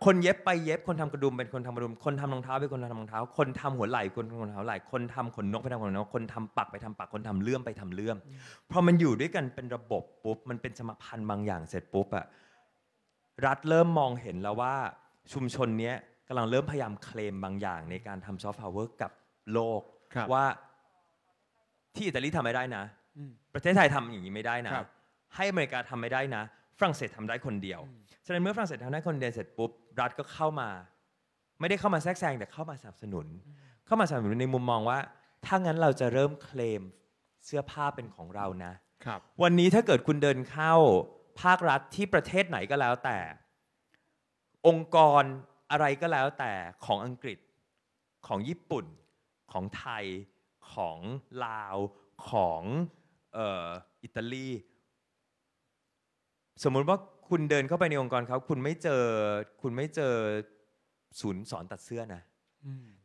คนเย็บไปเย็บคนทำกระดุมเป็นคนทำกระดุมคนทำารองเท้าเป็นคนทำรองเท้า คนทำหัวไหล่คนทำหัวเท้าไหล่คนทำขนนกไปทำขนนกคนทำปักไปทำปักคนทำเลื่อมไปทำเลื่อมพอมันอยู่ด้วยกันเป็นระบบปุ๊บมันเป็นสมพันธ์บางอย่างเสร็จปุ๊บอะรัฐเริ่มมองเห็นแล้วว่าชุมชนเนี้ยกำลังเริ่มพยายามเคลมบางอย่างในการทำซอฟต์พาวเวอร์กับโลก ว่าที่อิตาลีทำไม่ได้นะ ประเทศไทยทำอย่างนี้ไม่ได้นะ ให้อเมริกาทำไม่ได้นะ ฝรั่งเศสทำได้คนเดียวฉะนั้นเมื่อฝรั่งเศสทำได้คนเดนเสร็จปุ๊บรัฐก็เข้ามา ไม่ได้เข้ามาแทรกแซงแต่เข้ามาสนับสนุน เข้ามาสนับสนุนในมุมมองว่า ถ้างั้นเราจะเริ่มเคลมเสื้อผ้าเป็นของเรานะครับวันนี้ถ้าเกิดคุณเดินเข้าภาครัฐที่ประเทศไหนก็แล้วแต่ องค์กรอะไรก็แล้วแต่ของอังกฤษของญี่ปุ่น ของไทย ของลาวของอออิตาลี สมมุติว่าคุณเดินเข้าไปในองค์กรเขาคุณไม่เจอคุณไม่เจอศูนย์สอนตัดเสื้อนะ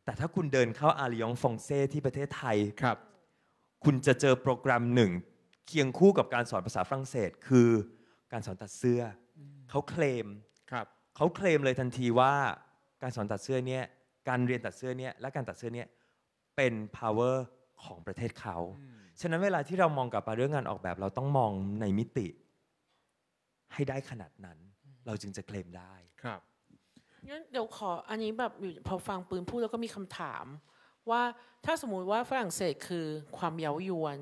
แต่ถ้าคุณเดินเข้าอาริยองฟองเซ่ที่ประเทศไทยครับ คุณจะเจอโปรแกรมหนึ่งเคียงคู่กับการสอนภาษาฝรั่งเศส คือ การสอนตัดเสื้อเขาเคลมครับเขาเคลมเลยทันทีว่า การสอนตัดเสื้อเนี่ยการเรียนตัดเสื้อเนี่ยและการตัดเสื้อเนี่ยเป็น power ของประเทศเขาฉะนั้นเวลาที่เรามองกลับไปเรื่องงานออกแบบ เราต้องมองในมิติให้ได้ขนาดนั้นเราจึงจะเคลมได้ครับ
งั้นเดี๋ยวขออันนี้แบบพอฟังปืนพูดแล้วก็มีคำถาม ว่าถ้าสมมุติว่าฝรั่งเศสคือความเย้ายวน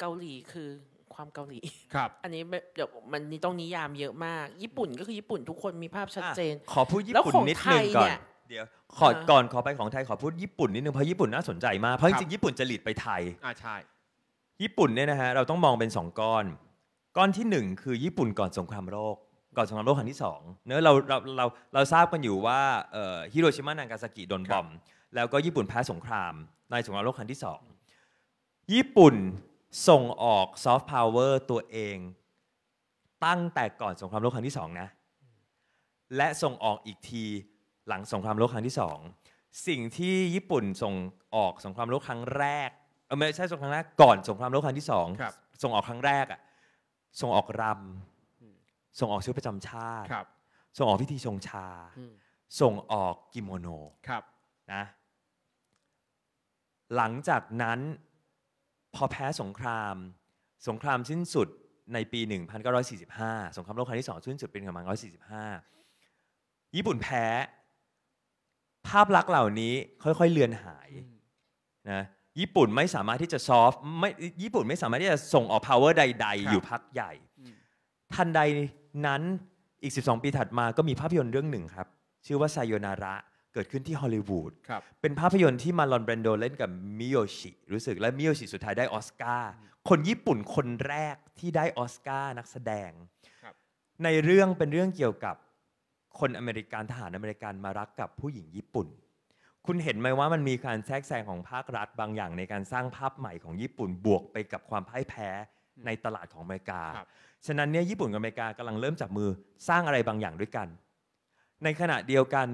เกาหลีคือความเกาหลีครับ อันนี้เดี๋ยวมันต้องนิยามเยอะมาก ญี่ปุ่นก็คือญี่ปุ่นทุกคนมีภาพชัดเจน ขอพูดญี่ปุ่นนิดนึงก่อนเดี๋ยว
ขอก่อนขอไปของไทยขอพูดญี่ปุ่นนิดนึงเพราะญี่ปุ่นน่าสนใจมากเพราะจริงญี่ปุ่นจะหลีดไปไทยอ่าใช่ญี่ปุ่นเนี่ยนะฮะเราต้องมองเป็นสองก้อนก้อนที่หนึ่งคือญี่ปุ่นก่อนสงครามโลกก่อนสงครามโลกครั้งที่สองเนอเราเราเราเราทราบกันอยู่ว่าฮิโรชิมานางาซากิโดนบอม แล้วก็ญี่ปุ่นแพ้สงครามในสงครามโลกครั้งที่สองญี่ปุ่นส่งออกซอฟต์พาวเวอร์ตัวเอง ตั้งแต่ก่อนสงครามโลกครั้งที่สองนะและส่งออกอีกทีหลังสงครามโลกครั้งที่สองสิ่งที่ญี่ปุ่นส่งออกสงครามโลกครั้งแรกไม่ใช่สงครามแรกก่อนสงครามโลกครั้งที่สองส่งออกครั้งแรกอะ่ะส่งออกรำส่งออกชุดประจำชาติส่งออกพิธีชงชาส่งออกกิโมโนนะ หลังจากนั้นพอแพ้สงคราม สงครามสิ้นสุดในปี 1945สงครามโลกครั้งที่สองสิ้นสุดเป็ี1945 ญี่ปุ่นแพ้ ภาพลักษณ์เหล่านี้ ค่อยๆ เลือนหาย นะญี่ปุ่นไม่สามารถที่จะซอฟไม่ญี่ปุ่นไม่สามารถที่จะส่งออกเวอร์ใดๆ อยู่พักใหญ่ทันใดนั้นอีก 12 ปีถัดมาก็มีภาพยนตร์เรื่องหนึ่งครับชื่อว่าไซโยนาระเกิดขึ้นที่ฮอลลีวูดเป็นภาพยนตร์ที่มาลอนเบรนโดเล่น กับมิโยชิรู้สึกและมิโยชิสุดท้ายได้ออสการ์คนญี่ปุ่นคนแรกที่ได้ออสการ์นักแสดงในเรื่องเป็นเรื่องเกี่ยวกับคนอเมริกันทหารอเมริกันมารักกับผู้หญิงญี่ปุ่นคุณเห็นไหมว่ามันมีการแทรกแซงของภาครัฐบางอย่างในการสร้างภาพใหม่ของญี่ปุ่นบวกไปกับความพ่ายแพ้ในตลาดของอเมริกา ฉะนั้นเนี่ยญี่ปุ่นกับอเมริกากำลังเริ่มจับมือสร้างอะไรบางอย่างด้วยกัน ในขณะเดียวกัน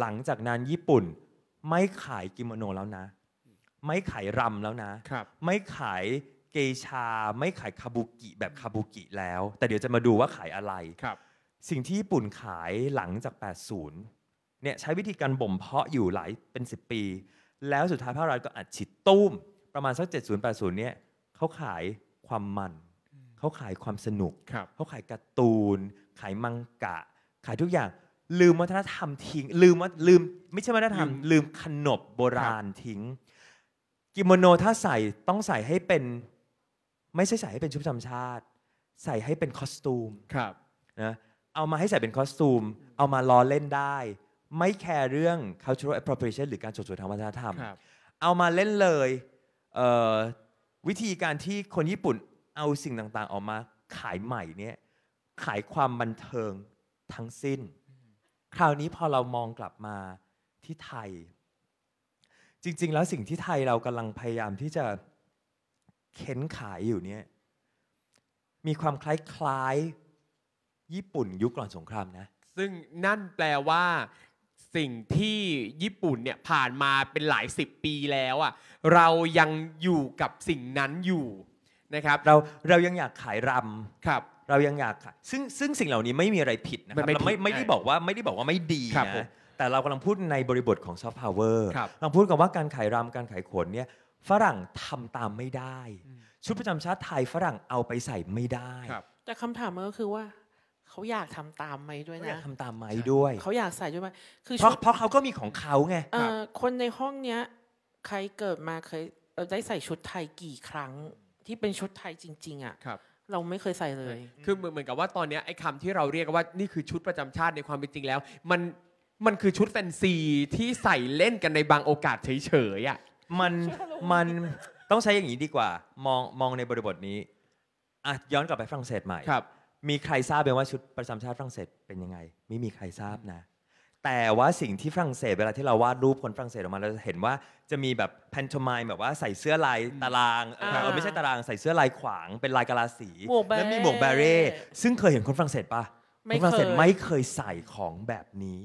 หลังจากนั้นญี่ปุ่น ไม่ขายกิโมโนแล้วนะ ไม่ขายรำแล้วนะ ไม่ขายเกชา ไม่ขายคาบุกิ แบบคาบุกิแล้ว แต่เดี๋ยวจะมาดูว่าขายอะไรรสิ่งที่ญี่ปุ่นขายหลังจาก 80เนี่ยใช้วิธีการบ่มเพาะอยู่หลายเป็น 10 ปี แล้วสุดท้ายภาครัฐก็อัดฉีดตุ้ม ประมาณสัก7080เนี่ยเขาขายความมันเขาขายความสนุก เขาขายการ์ตูน ขายมังกะ ขายทุกอย่าง ลืมวัฒนธรรมทิ้ง ลืมว่า ลืมไม่ใช่วัฒนธรรม ลืมขนบโบราณทิ้ง กิโมโนถ้าใส่ต้องใส่ให้เป็น ไม่ใช่ใส่ให้เป็นชุดประจำชาติ ใส่ให้เป็นคอสตูมนะเอามาให้ใส่เป็นคอสตูม เอามาล้อเล่นได้ไม่แคร์เรื่อง cultural appropriation หรือการโจฉวยทางวัฒนธรรม เอามาเล่นเลยเวิธีการที่คนญี่ปุ่นเอาสิ่งต่างๆออกมาขายใหม่เนี่ยขายความบันเทิงทั้งสิ้น คราวนี้พอเรามองกลับมาที่ไทย จริง ๆ แล้วสิ่งที่ไทยเรากำลังพยายามที่จะเข็นขายอยู่เนี่ยมีความคล้ายๆญี่ปุ่น ยุคก่อนสงครามนะ
ซึ่งนั่นแปลว่าสิ่งที่ญี่ปุ่นเนี่ยผ่านมาเป็นหลายสิบปีแล้วอ่ะเรายังอยู่กับสิ่งนั้นอยู่นะครับ เราเรายังอยากขายรำครับเรายังอยากขายซึ่งซึ่งสิ่ง
เหล่านี้ไม่มีอะไรผิดนะครับเราไม่ไม่ได้บอกว่าไม่ได้บอกว่าไม่ดีนะแต่เรากำลังพูดในบริบทของซอฟต์พาวเวอร์กำลังพูดกันว่าการขายรำการขายขนเนี่ยฝรั่งทำตามไม่ได้ ชุดประจำชาติไทยฝรั่งเอาไปใส่ไม่ได้
แต่คำถามมันก็คือว่าเขาอยากทำตามไหมด้วยนะอยากทำตามไหมด้วย เขาอยากใส่ด้วยไหมคือเพราะเพราะเขาก็มีของเขาไงคนในห้องเนี้ยใครเกิดมาเคยได้ใส่ชุดไทยกี่ครั้ง
ที่เป็นชุดไทยจริงๆอ่ะครับ เราไม่เคยใส่เลยคือเหมือนกับว่าตอนนี้ไอ้คำที่เราเรียกว่านี่คือชุดประจำชาติในความเป็นจริงแล้วมันมันคือชุดแฟนซีที่ใส่เล่นกันในบางโอกาสเฉยๆอ่ะมันมันต้องใช้อย่างนี้ดีกว่า
มองมองในบริบทนี้อ่ะย้อนกลับไปฝรั่งเศสใหม่ครับมีใครทราบไหมว่าชุดประจำชาติฝรั่งเศสเป็นยังไงไม่มีใครทราบนะแต่ว่าสิ่งที่ฝรั่งเศสเวลาที่เราวาดรูปคนฝรั่งเศสออกมาเราจะเห็นว่า จะมีแบบแพนโทมายแบบว่าใส่เสื้อลายตารางเออไม่ใช่ตารางใส่เสื้อลายขวางเป็นลายกะลาสีแล้วมีหมวกแบเร่ซึ่งเคยเห็นคนฝรั่งเศสปะคนฝรั่งเศสไม่เคยใส่ของแบบนี้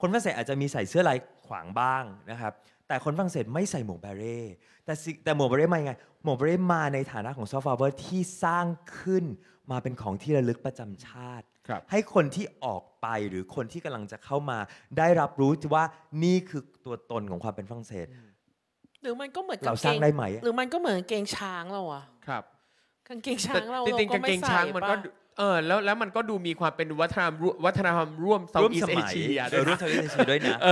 คนฝรั่งเศสอาจจะมีใส่เสื้อลายขวางบ้างนะครับแต่คนฝรั่งเศสไม่ใส่หมวกแบเร่แต่สิแต่หมวกแบเร่มาไง หมวกแบเร่มาในฐานะของซอฟต์แวร์ที่สร้างขึ้นมาเป็นของที่ระลึกประจำชาติครับให้คนที่ออกไปหรือคนที่กำลังจะเข้ามาได้รับรู้ว่านี่คือ
ตัวตนของความเป็นฝรั่งเศส
หรือมันก็เหมือนเราสร้างได้ไหมหรือมันก็เหมือนเกงช้างเร
าอะครับ
กางเกงช้างเราต่จริงๆกางเกงช้างมันก็
เออแล้วแล้วมันก็ดูมีความเป็นวัฒนธรรมวัฒนธรรมร่วมซาร่วมอสเอมัยเชียอด้วอยร่วมเอสเเชียด้วยนะเอ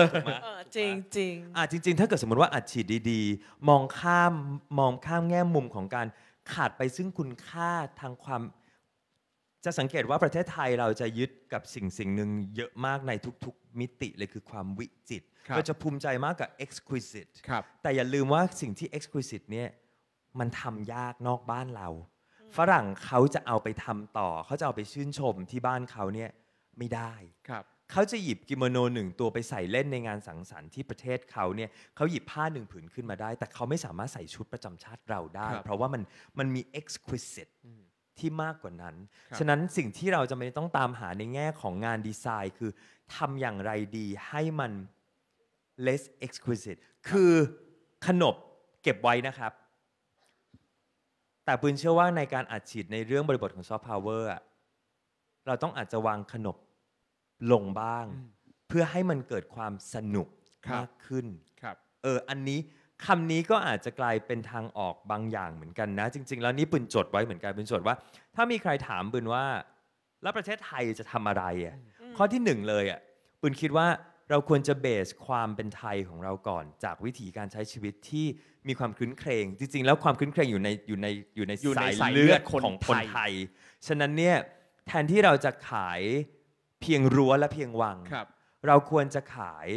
อจริงจริง
อ่าจริง ๆ ถ้าเกิดสมมติว่าอัดฉีดดีๆ มองข้ามมองข้ามแง่มุมของการขาดไปซึ่งคุณค่าทางความจะสังเกตว่าประเทศไทยเราจะยึดกับสิ่งสิ่งหนึ่งเยอะมากในทุกๆมิติเลยคือความวิจิตรเราจะภูมิใจมากกับ exquisite แต่อย่าลืมว่าสิ่งที่ exquisite เนี่ยมันทำยากนอกบ้านเรา ฝรั่งเขาจะเอาไปทำต่อเขาจะเอาไปชื่นชมที่บ้านเขาเนี่ยไม่ได้ครับเขาจะหยิบกิโมโนหนึ่งตัวไปใส่เล่นในงานสังสรรค์ที่ประเทศเขาเนี่ยเขาหยิบผ้าหนึ่งผืนขึ้นมาได้ แต่เขาไม่สามารถใส่ชุดประจำชาติเราได้ เพราะว่ามันมันมี exquisite ที่มากกว่านั้น ฉะนั้นสิ่งที่เราจะไม่ต้องตามหาในแง่ของงานดีไซน์ คือทำอย่างไรดีให้มัน less exquisite คือขนบเก็บไว้นะครับ แต่ปืนเชื่อว่าในการอัดฉีดในเรื่องบริบทของซอฟต์พาวเวอร์เราต้องอาจจะวางขนบลงบ้าง เพื่อให้มันเกิดความสนุกมากขึ้น เออ อันนี้คำนี้ก็อาจจะกลายเป็นทางออกบางอย่างเหมือนกันนะ จริงๆ แล้วนี่ปืนจดไว้เหมือนกันปืนจดว่า ถ้ามีใครถามปืนว่า แล้วประเทศไทยจะทำอะไรอ่ะ ข้อที่หนึ่งเลยอ่ะ ปืนคิดว่าเราควรจะเบสความเป็นไทยของเราก่อนจากวิธีการใช้ชีวิตที่มีความคื้นเครงจริงๆ แล้วความคื้นเครงอยู่ในอยู่ในอยู่ในสายเลือดของคนไทยฉะนั้นเนี่ย แทนที่เราจะขายเพียงรั้วและเพียงวังรเราควรจะขาย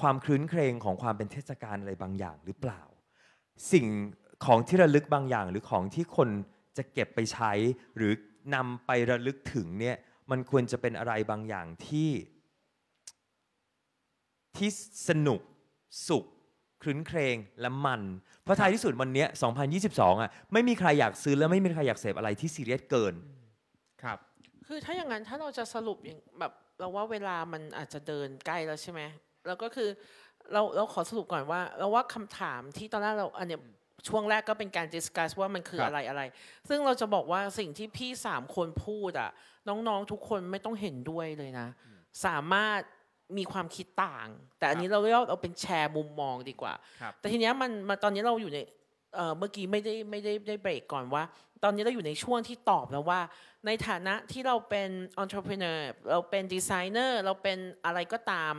ความคลื้น เครงของความเป็นเทศกาลอะไรบางอย่าง หรือเปล่า สิ่งของที่ระลึกบางอย่าง หรือของที่คนจะเก็บไปใช้ หรือนำไประลึกถึงเนี่ย มันควรจะเป็นอะไรบางอย่างที่ที่สนุก สุขคลื้นเครงและมันเพราะท้ายที่สุดวันนี้ย2022อ่ะไม่มีใครอยากซื้อและไม่มีใครอยากเสพอะไรที่ซีเรียสเกินครับ
คือถ้าอย่างนั้นถ้าเราจะสรุปอย่างแบบเราว่าเวลามันอาจจะเดินใกล้แล้วใช่ไหมแล้วก็คือเราเราขอสรุปก่อนว่าเราว่าคำถามที่ตอนแรกเราอันเนี้ยช่วงแรกก็เป็นการดิสคัสว่ามันคืออะไรอะไร ซึ่งเราจะบอกว่าสิ่งที่พี่สามคนพูดอ่ะ น้องๆทุกคนไม่ต้องเห็นด้วยเลยนะ สามารถมีความคิดต่าง แต่อันนี้เราเรียกเราเป็นแชร์มุมมองดีกว่า แต่ทีเนี้ยมันมาตอนนี้เราอยู่ในเมื่อกี้ไม่ได้ไม่ได้ได้เบรกก่อนว่า ตอนนี้เราอยู่ในช่วงที่ตอบแล้วว่าในฐานะที่เราเป็น entrepreneur เราเป็นดีไซเนอร์เราเป็นอะไรก็ตาม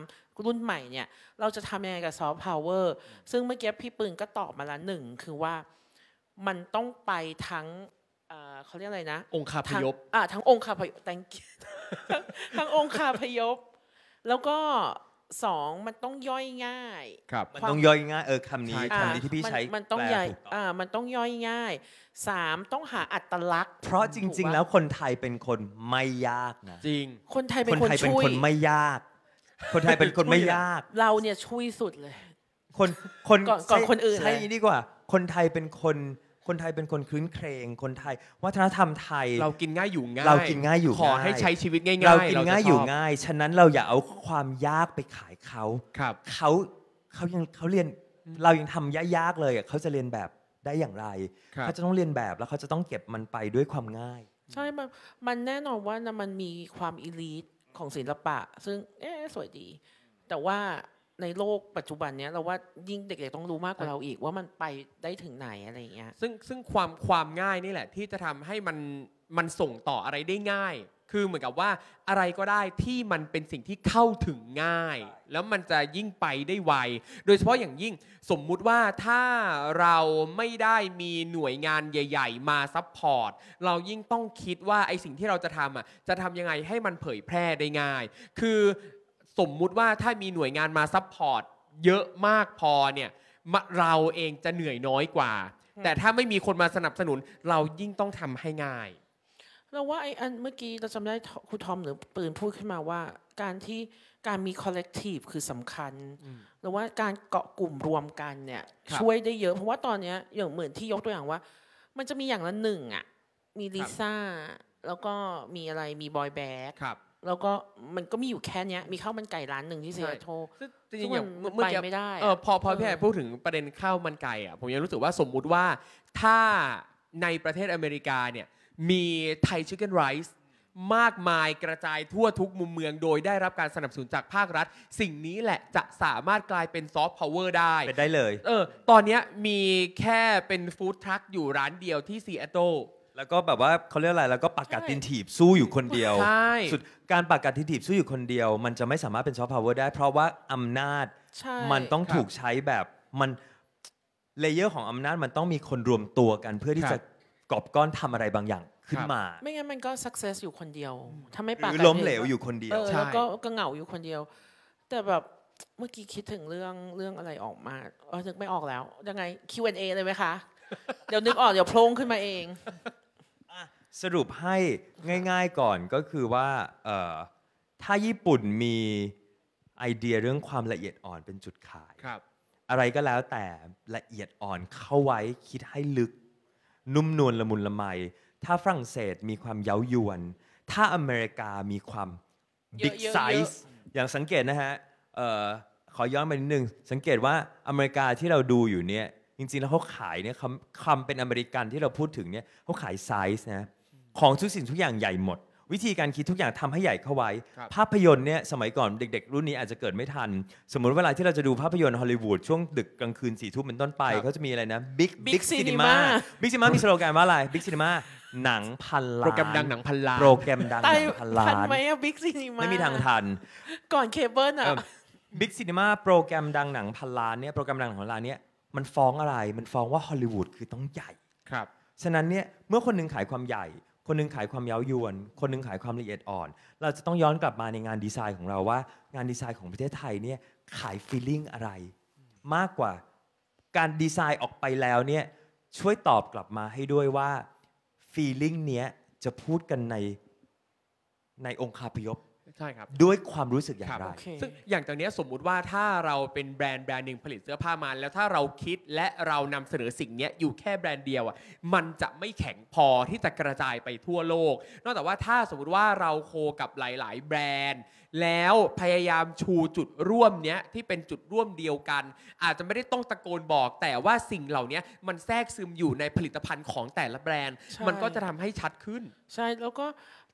รุ่นใหม่เนี่ย เราจะทำยังไงกับซอฟต์พาวเวอร์ซึ่งเมื่อกี้พี่ปืนก็ตอบมาแล้วหนึ่งคือว่ามันต้องไปทั้งเขาเรียกอะไรนะ องค์คาพยพทั้งองค์คาพยพแตงกทั้งองค์คาพยพ แล้วก็สองมันต้องย่อยง่ายครับมันต้องย่อยง่ายเออคำนี้คำนี้ที่พี่ใช้มันต้องใหญ่อ่ามันต้องย่อยง่ายสามต้องหาอัตลักษณ์ เพ
ราะจริง ๆ แล้วคนไทยเป็นคนไม่ยากนะจริง คนไทยเป็นคนช่วยคนไม่ยากคนไทยเป็นคนไม่ย
าก เราเนี่ยช่วยสุดเลยคนคนก่อนคนอื่นใช่ดีกว่า
คนไทยเป็นคนคนไทยเป็นคนคืนเครงคนไทย วัฒนธรรมไทยเรากินง่ายอยู่ง่ายเรากินง่ายอยู่ขอให้ใช้ชีวิตง่ายๆเรากินง่ายอยู่ง่ายฉะนั้นเราอย่าเอาความยากไปขายเขาครับเขาเขายังเขาเรียนเรายังทำยากๆเลยเขาจะเรียนแบบได้อย่างไรเขาจะต้องเรียนแบบแล้วเขาจะต้องเก็บมันไปด้วยความง่าย
ใช่มันมันแน่นอนว่ามันมีความอีลิทของศิลปะ ซึ่งเอ๊สวยดี แต่ว่าในโล
กปัจจุบันเนี้ยเราว่ายิ่งเด็กๆต้องรู้มากกว่าเราอีก ว่ามันไปได้ถึงไหนอะไรอย่างเงี้ยซึ่งซึ่งความความง่ายนี่แหละ ที่จะทำให้มันมันส่งต่ออะไรได้ง่ายคือเหมือนกับว่าอะไรก็ได้ที่มันเป็นสิ่งที่เข้าถึงง่าย แล้วมันจะยิ่งไปได้ไวโดยเฉพาะอย่างยิ่งสมมุติว่าถ้าเราไม่ได้มีหน่วยงานใหญ่ ๆมาซัพพอร์ตเรายิ่งต้องคิดว่าไอสิ่งที่เราจะทำอ่ะจะทำยังไงให้มันเผยแพร่ได้ง่าย คือสมมุติว่าถ้ามีหน่วยงานมาซัพพอร์ตเยอะมากพอเนี่ยเราเองจะเหนื่อยน้อยกว่า แต่ถ้าไม่มีคนมาสนับสนุน เรายิ่งต้องทำให้ง่าย
เราว่าไอ้อันเมื่อกี้เราจำได้ครูทอมหรือปืนพูดขึ้นมาว่า การที่การมีคอลเลกทีฟคือสำคัญหรือว่าการเกาะกลุ่มรวมกันเนี่ย ช่วยได้เยอะเพราะว่าตอนเนี้ยอย่างเหมือนที่ยกตัวอย่างว่า มันจะมีอย่างละหนึ่งอ่ะมีลิซ่าแล้วก็มีอะไรมีบอยแบ๊กแล้วก็มันก็มีอยู่แค่นี้มีข้าวมันไก่ร้านหนึ่งที่เซียโตริงอย่งเมื่ไม่ได้เออ
พอพอพี่แอพูดถึงประเด็นข้าวมันไก่อ่ะ ผมยังรู้สึกว่าสมมุติว่าถ้าในประเทศอเมริกาเนี่ยมีไทยชิคเก้นไรซ์มากมายกระจายทั่วทุกมุมเมือง โดยได้รับการสนับสนุนจากภาครัฐ สิ่งนี้แหละจะสามารถกลายเป็นซอฟต์พาวเวอร์ได้เป็นได้เลยเออตอนนี้มีแค่เป็นฟู้ดทรัคอยู่ร้านเดียวที่ซีแอตเทิล
แล้วก็แบบว่าเขาเรียกอะไรแล้วก็ปากกาตินทีบสู้อยู่คนเดียว สุดการปากกาตินทีบสู้อยู่คนเดียว มันจะไม่สามารถเป็นซอฟต์พาวเวอร์ได้เพราะว่าอำนาจมันต้องถูกใช้แบบ มันเลเยอร์ของอำนาจมันต้องมีคนรวมตัวกันเพื่อที่จะกอบก้อนทำอะไรบางอย่างขึ้นมา ไม
่งั้นมันก็ success อยู่คนเดียวถ้าไม่หปากรือล้มเหลวอยู่คนเดียวแล้วก็กะเหงาอยู่คนเดียว แต่แบบเมื่อกี้คิดถึงเรื่องเรื่องอะไรออกมาเออนึกไม่ออกแล้วยังไง Q&A เลยไหมคะ เดี๋ยวนึกออกเดี๋ยวโพลงขึ้นมาเอง
สรุปให้ง่ายๆก่อนก็คือว่าถ้าญี่ปุ่นมีไอเดียเรื่องความละเอียดอ่อนเป็นจุดขายครับ อะไรก็แล้วแต่ละเอียดอ่อนเข้าไว้คิดให้ลึกนุ่มนวลละมุนละไม ถ้าฝรั่งเศสมีความเย้ายวน ถ้าอเมริกามีความ
บิ๊กไซส์
อย่างสังเกตนะฮะออขอย้อนไปนิดนึง สังเกตว่าอเมริกาที่เราดูอยู่เนี่ย จริงๆแล้วเขาขายเนี่ยคำคำเป็นอเมริกันที่เราพูดถึงเนี่ยเขาขายไซส์นะ ของทุกสิ่งทุกอย่างใหญ่หมดวิธีการคิดทุกอย่างทำให้ใหญ่เข้าไว้ ภาพยนตร์เนี่ยสมัยก่อนเด็ก ๆ รุ่นนี้อาจจะเกิดไม่ทัน สมมุติเวลาที่เราจะดูภาพยนตร์ฮอลลีวูดช่วงดึกกลางคืนสี่ทุ่มเป็นต้นไปเขาจะมีอะไรนะบิ๊กบิ๊กซีนีมาบิ๊กซีนีมามีสโลแกนว่าอะไรบิ๊กซีนีมาหนังพันล้านโปรแกรมดังหนังพันล้านโปรแกรมดังหนังพันล้านทันไหมอะบิ๊กซีนีมาไม่มีทางทันก่อนเคเบิลอะบิ๊กซีนีมาโปรแกรมดังหนังพันล้านเนี่ยโปรแกรมดังหนังพันล้านเนี่ยมันฟ้องอะไรมันฟ้องว่าฮอลลีวูดคือต้องใหญ่ครับฉะนั้นเนี่ยเมื่อคนนึงขายความใหญ่คนนึงขายความเย้ายวน คนนึงขายความละเอียดอ่อน เราจะต้องย้อนกลับมาในงานดีไซน์ของเราว่า งานดีไซน์ของประเทศไทยเนี่ยขายฟีลลิ่งอะไรมากกว่าการดีไซน์ออกไปแล้วเนี่ยช่วยตอบกลับมาให้ด้วยว่าฟีลลิ่งเนี้ยจะพูดกันในในองค์คาพยพใช่ครับด้วยความรู้สึกอย่างไร
ซึ่งอย่างตอนนี้สมมุติว่าถ้าเราเป็นแบรนด์แบรนด์หนึ่งผลิตเสื้อผ้ามาแล้วถ้าเราคิดและเรานำเสนอสิ่งนี้อยู่แค่แบรนด์เดียวอ่ะมันจะไม่แข็งพอที่จะกระจายไปทั่วโลก นอกจากว่าถ้าสมมติว่าเราโคกับหลายๆ แบรนด์แล้วพยายามชูจุดร่วมเนี้ยที่เป็นจุดร่วมเดียวกัน อาจจะไม่ได้ต้องตะโกนบอกแต่ว่าสิ่งเหล่านี้มันแทรกซึมอยู่ในผลิตภัณฑ์ของแต่ละแบรนด์ มันก็จะทำให้ชัดขึ้น ใช่แล้วก็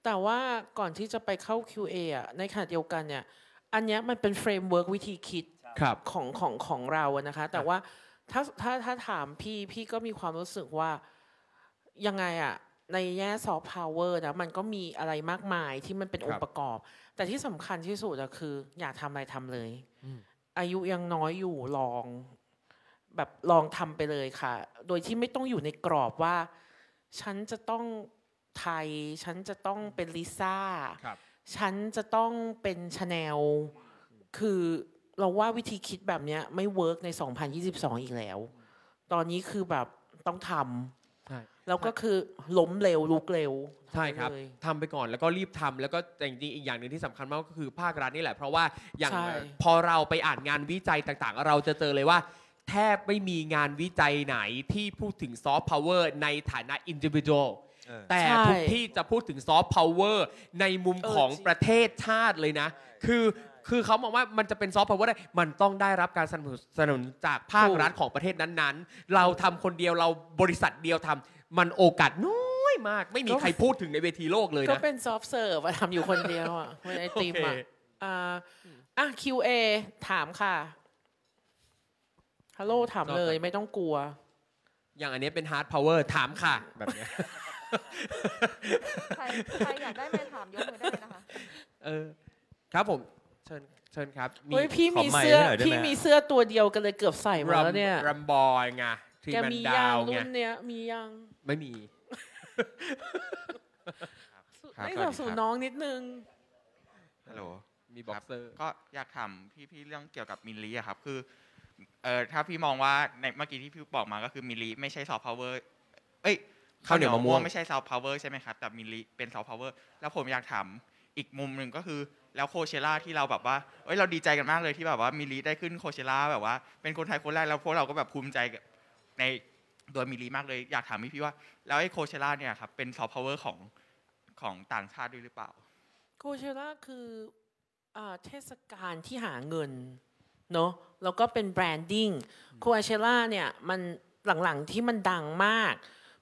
แต่ว่าก่อนที่จ
ะไปเข้า QA อ่ะในขณะเดียวกันเนี่ยอันนี้มันเป็นเฟรมเวิร์กวิธีคิดคของของของเราอะนะคะ แต่ว่าถ้าถ้าถ้าถามพี่พี่ก็มีความรู้สึกว่ายังไงอะในแง่ซอฟต์พาวเวอร์นะมันก็มีอะไรมากมายที่มันเป็นองค์ประกอบ แต่ที่สำคัญที่สุดอะคือ อยากทำอะไรทำเลยอายุยังน้อยอยู่ลอง แบบลองทำไปเลยค่ะ โดยที่ไม่ต้องอยู่ในกรอบว่า ฉันจะต้องไทยฉันจะต้องเป็นลิซ่าฉันจะต้องเป็นชาแนล คือเราว่าวิธีคิดแบบนี้ไม่เวิร์กใน 2022 อีกแล้ว ตอนนี้คือแบบต้องทำแล้วก็คือล้มเร็วลุกเร็ว
ใช่ครับทำไปก่อนแล้วก็รีบทำแล้วก็แต่จริงอีกอย่างหนึ่งที่สำคัญมากก็คือภาครัฐนี่แหละ เพราะว่าอย่างพอเราไปอ่านงานวิจัยต่างๆ เราจะเจอเลยว่า แทบไม่มีงานวิจัยไหนที่พูดถึงซอฟต์พาวเวอร์ในฐานะอินดิวิโดแต่ทุกที่จะพูดถึงซอฟต์พาวเวอร์ในมุมของประเทศชาติเลยนะ คือคือเขามองว่ามันจะเป็นซอฟต์พาวเวอร์ได้ มันต้องได้รับการสนับสนุนจากภาครัฐของประเทศนั้นๆ เราทำคนเดียวเราบริษัทเดียวทำ มันโอกาสน้อยมาก ไม่มีใครพูดถึงในเวทีโลกเลยนะก็เป็
นซอฟต์เซิร์ฟทำอยู่คนเดียวอ่ะไไอติมอ่ะอ่ะ QA ถามค่ะ ฮัลโหลถามเลย ไม่ต้องกลัว
อย่างอันนี้เป็นฮาร์ดพาวเวอร์ถามค่ะ แบบนี้ใครใครอยากได้ไม่ถามยกมือได้นะคะ เออ ครับผม เชิญ เชิญครับเฮ้ยพี่มีเสื้อ พี่มีเสื้อ
ตัวเดียวกันเลยเกือบใส่มาแล้วเนี่ยรั
มบอยไงทีมันดาวไงรุ่น
เนี้ยมียัง ไม่มีไม่สนับสูนน้องนิดนึง
ฮัลโหล มีบ็อกเซอร์ ก็อยากถามพี่พี่เรื่องเกี่ยวกับมิลลีอะครับ คือ เอ่อ ถ้าพี่มองว่าในเมื่อกี้ที่พี่บอกมาก็คือมิลลีไม่ใช่ซอฟต์พาวเวอร์เอ้ยข้าวเหนียวมะม่วงไม่ใช่ซาวพาวเวอร์ใช่ไหมครับแต่มิลิเป็นซาวพาวเวอร์แล้วผมอยากถามอีกมุมหนึ่งก็คือแล้วโคเชล่าที่เราแบบว่าเอ้ยเราดีใจกันมากเลยที่แบบว่ามิลิได้ขึ้นโคเชล่าแบบว่า เป็นคนไทยคนแรกแล้วพวกเราก็แบบภูมิใจในตัวมิลิมากเลยอยากถามพี่พี่ว่า แล้วไอ้โคเชล่าเนี่ยครับเป็นซาว์พาวเวอร์ของของต่างชาติด้วยหรือเปล่า
โคเชล่าคือเทศกาลที่หาเงินเนาะแล้วก็เป็นแบรนดิ้งโคเชล่าเนี่ยมันหลังๆที่มันดังมาก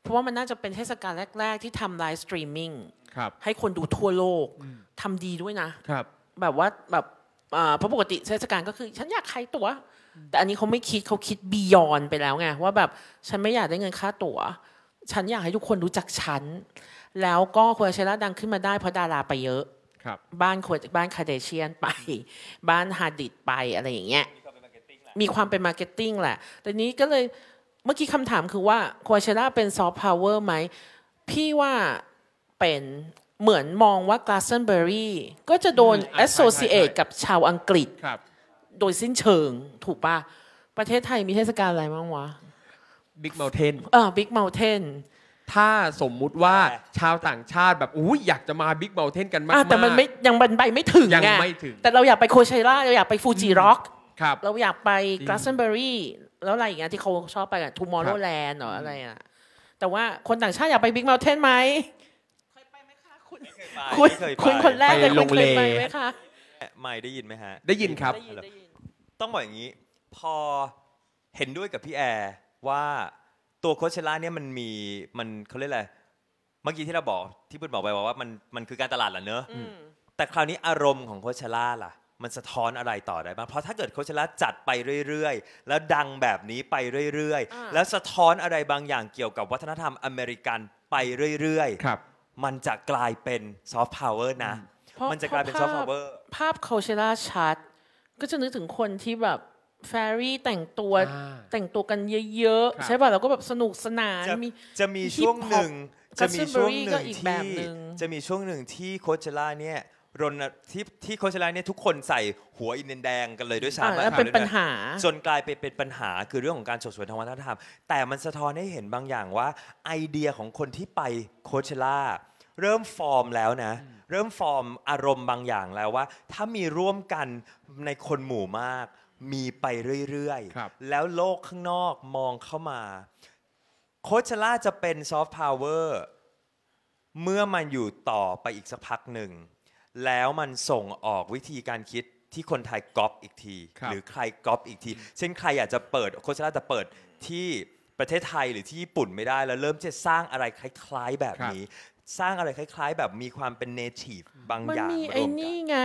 ราะว่ามันน่าจะเป็นเทศกาลแรก ๆ ที่ทำไลฟ์สตรีมมิ่งให้คนดูทั่วโลกทำดีด้วยนะ ครับ แบบว่าแบบเพราะปกติเทศกาลก็คือฉันอยากขายตั๋วแต่อันนี้เขาไม่คิดเขาคิดบียอนไปแล้วไงว่าแบบฉันไม่อยากได้เงินค่าตั๋วฉันอยากให้ทุกคนรู้จักฉัน แล้วก็ควเชล่าดังขึ้นมาได้เพราะดาราไปเยอะครับ บ้านควบ้านคาเดเชียนไป บ้านฮาดิดไปอะไรอย่างเงี้ยมีความเป็นมาร์เก็ตติ้งแหละ แต่นี้ก็เลยเมื่อกี้คำถามคือว่าควชิ่าเป็นซอฟต์พาวเวอร์ไหม พี่ว่าเป็นเหมือนมองว่ากลาสเซนเบอรี่ก็จะโดนแอสโซเชตกับชาวอังกฤษ โดยสิ้นเชิงถูกปะประเทศไทยมีเทศกาลอะไรบ้างวะ
บิ๊กเมลเทนเ
ออบิ๊กเมลเทน
ถ้าสมมุติว่าชาวต่างชาติแบบอุ้ยอยากจะมาบิ๊กเมลเทนกันมากแต่มันไม่ยังบันไปไม่ถึงยังไม่ถึง แต่เราอยากไปโคเชล่าเราอยากไปฟูจิร็อกเราอยากไป
กลาสเซนเบอรี่แล้วอะไรอย่างเงี้ยที่เขาชอบไปกันทูมอร์โลแลนด์หรออะไรอ่ะแต่ว่าคนต่างชาติอยากไปบิ๊กเมลเทนไหมเคยไปไ
หมคะคุณคุณคุณคนแรกเลยคุณเคยไปไหมค
ะ ไม่ได้ยินไหมฮะ ได้ยินครับต้องบอกอย่างนี้ พอเห็นด้วยกับพี่แอร์ว่าตัวโคชเชล่าเนี่ยมันมีมันเขาเรียกอะไร เมื่อกี้ที่เราบอกที่พู่บอกไปว่ามันมันคือการตลาดเหรอเนอะแต่คราวนี้อารมณ์ของโคชเชล่าล่ะมันสะท้อนอะไรต่อได้บ้าง เพราะถ้าเกิดโคชลัสจัดไปเรื่อยๆ แล้วดังแบบนี้ไปเรื่อยๆ แล้วสะท้อนอะไรบางอย่างเกี่ยวกับวัฒนธรรมอเมริกันไปเรื่อยๆครับ มันจะกลายเป็นซอฟต์พาวเวอร์นะ
มันจะกลายเป็นซอฟต์พาวเวอร์ภาพโคเชล่าชัด ก็จะนึกถึงคนที่แบบแฟรี่แต่งตัวแต่งตัวกันเยอะๆ ใช่ป่ะแล้วก็แบบสนุกสนานมีจะมีช่วงหนึ่งจะมีช่วงหนึ่งที่
จะมีช่วงหนึ่งที่โคเชล่าเนี่ยรณที่ที่โคชไลน์เนี่ยทุกคนใส่หัวอินเดียนแดงกันเลยด้วยซ้ำแล้วเป็นปัญหา จนกลายไปเป็นปัญหาคือเรื่องของการสดสวยทางวัฒนธรรมแต่มันสะท้อนให้เห็นบางอย่างว่า ไอเดียของคนที่ไปโคชล่าเริ่มฟอร์มแล้วนะ เริ่มฟอร์มอารมณ์บางอย่างแล้วว่า ถ้ามีร่วมกันในคนหมู่มาก มีไปเรื่อยๆ แล้วโลกข้างนอกมองเข้ามาโคชล่าจะเป็นซอฟต์พาวเวอร์เมื่อมันอยู่ต่อไปอีกสักพักหนึ่งแล้วมันส่งออกวิธีการคิดที่คนไทยก๊อปอีกที หรือใครก๊อปอีกทีเช่นใครอยากจะเปิดโคชลาจะเปิดที่ประเทศไทยหรือที่ญี่ปุ่นไม่ได้แล้วเริ่มจะสร้างอะไรคล้ายๆแบบนี้ สร้างอะไรคล้าย ๆ แบบมีความเป็นเนทีฟบางอย่างมันมีไอ้
นี่ไง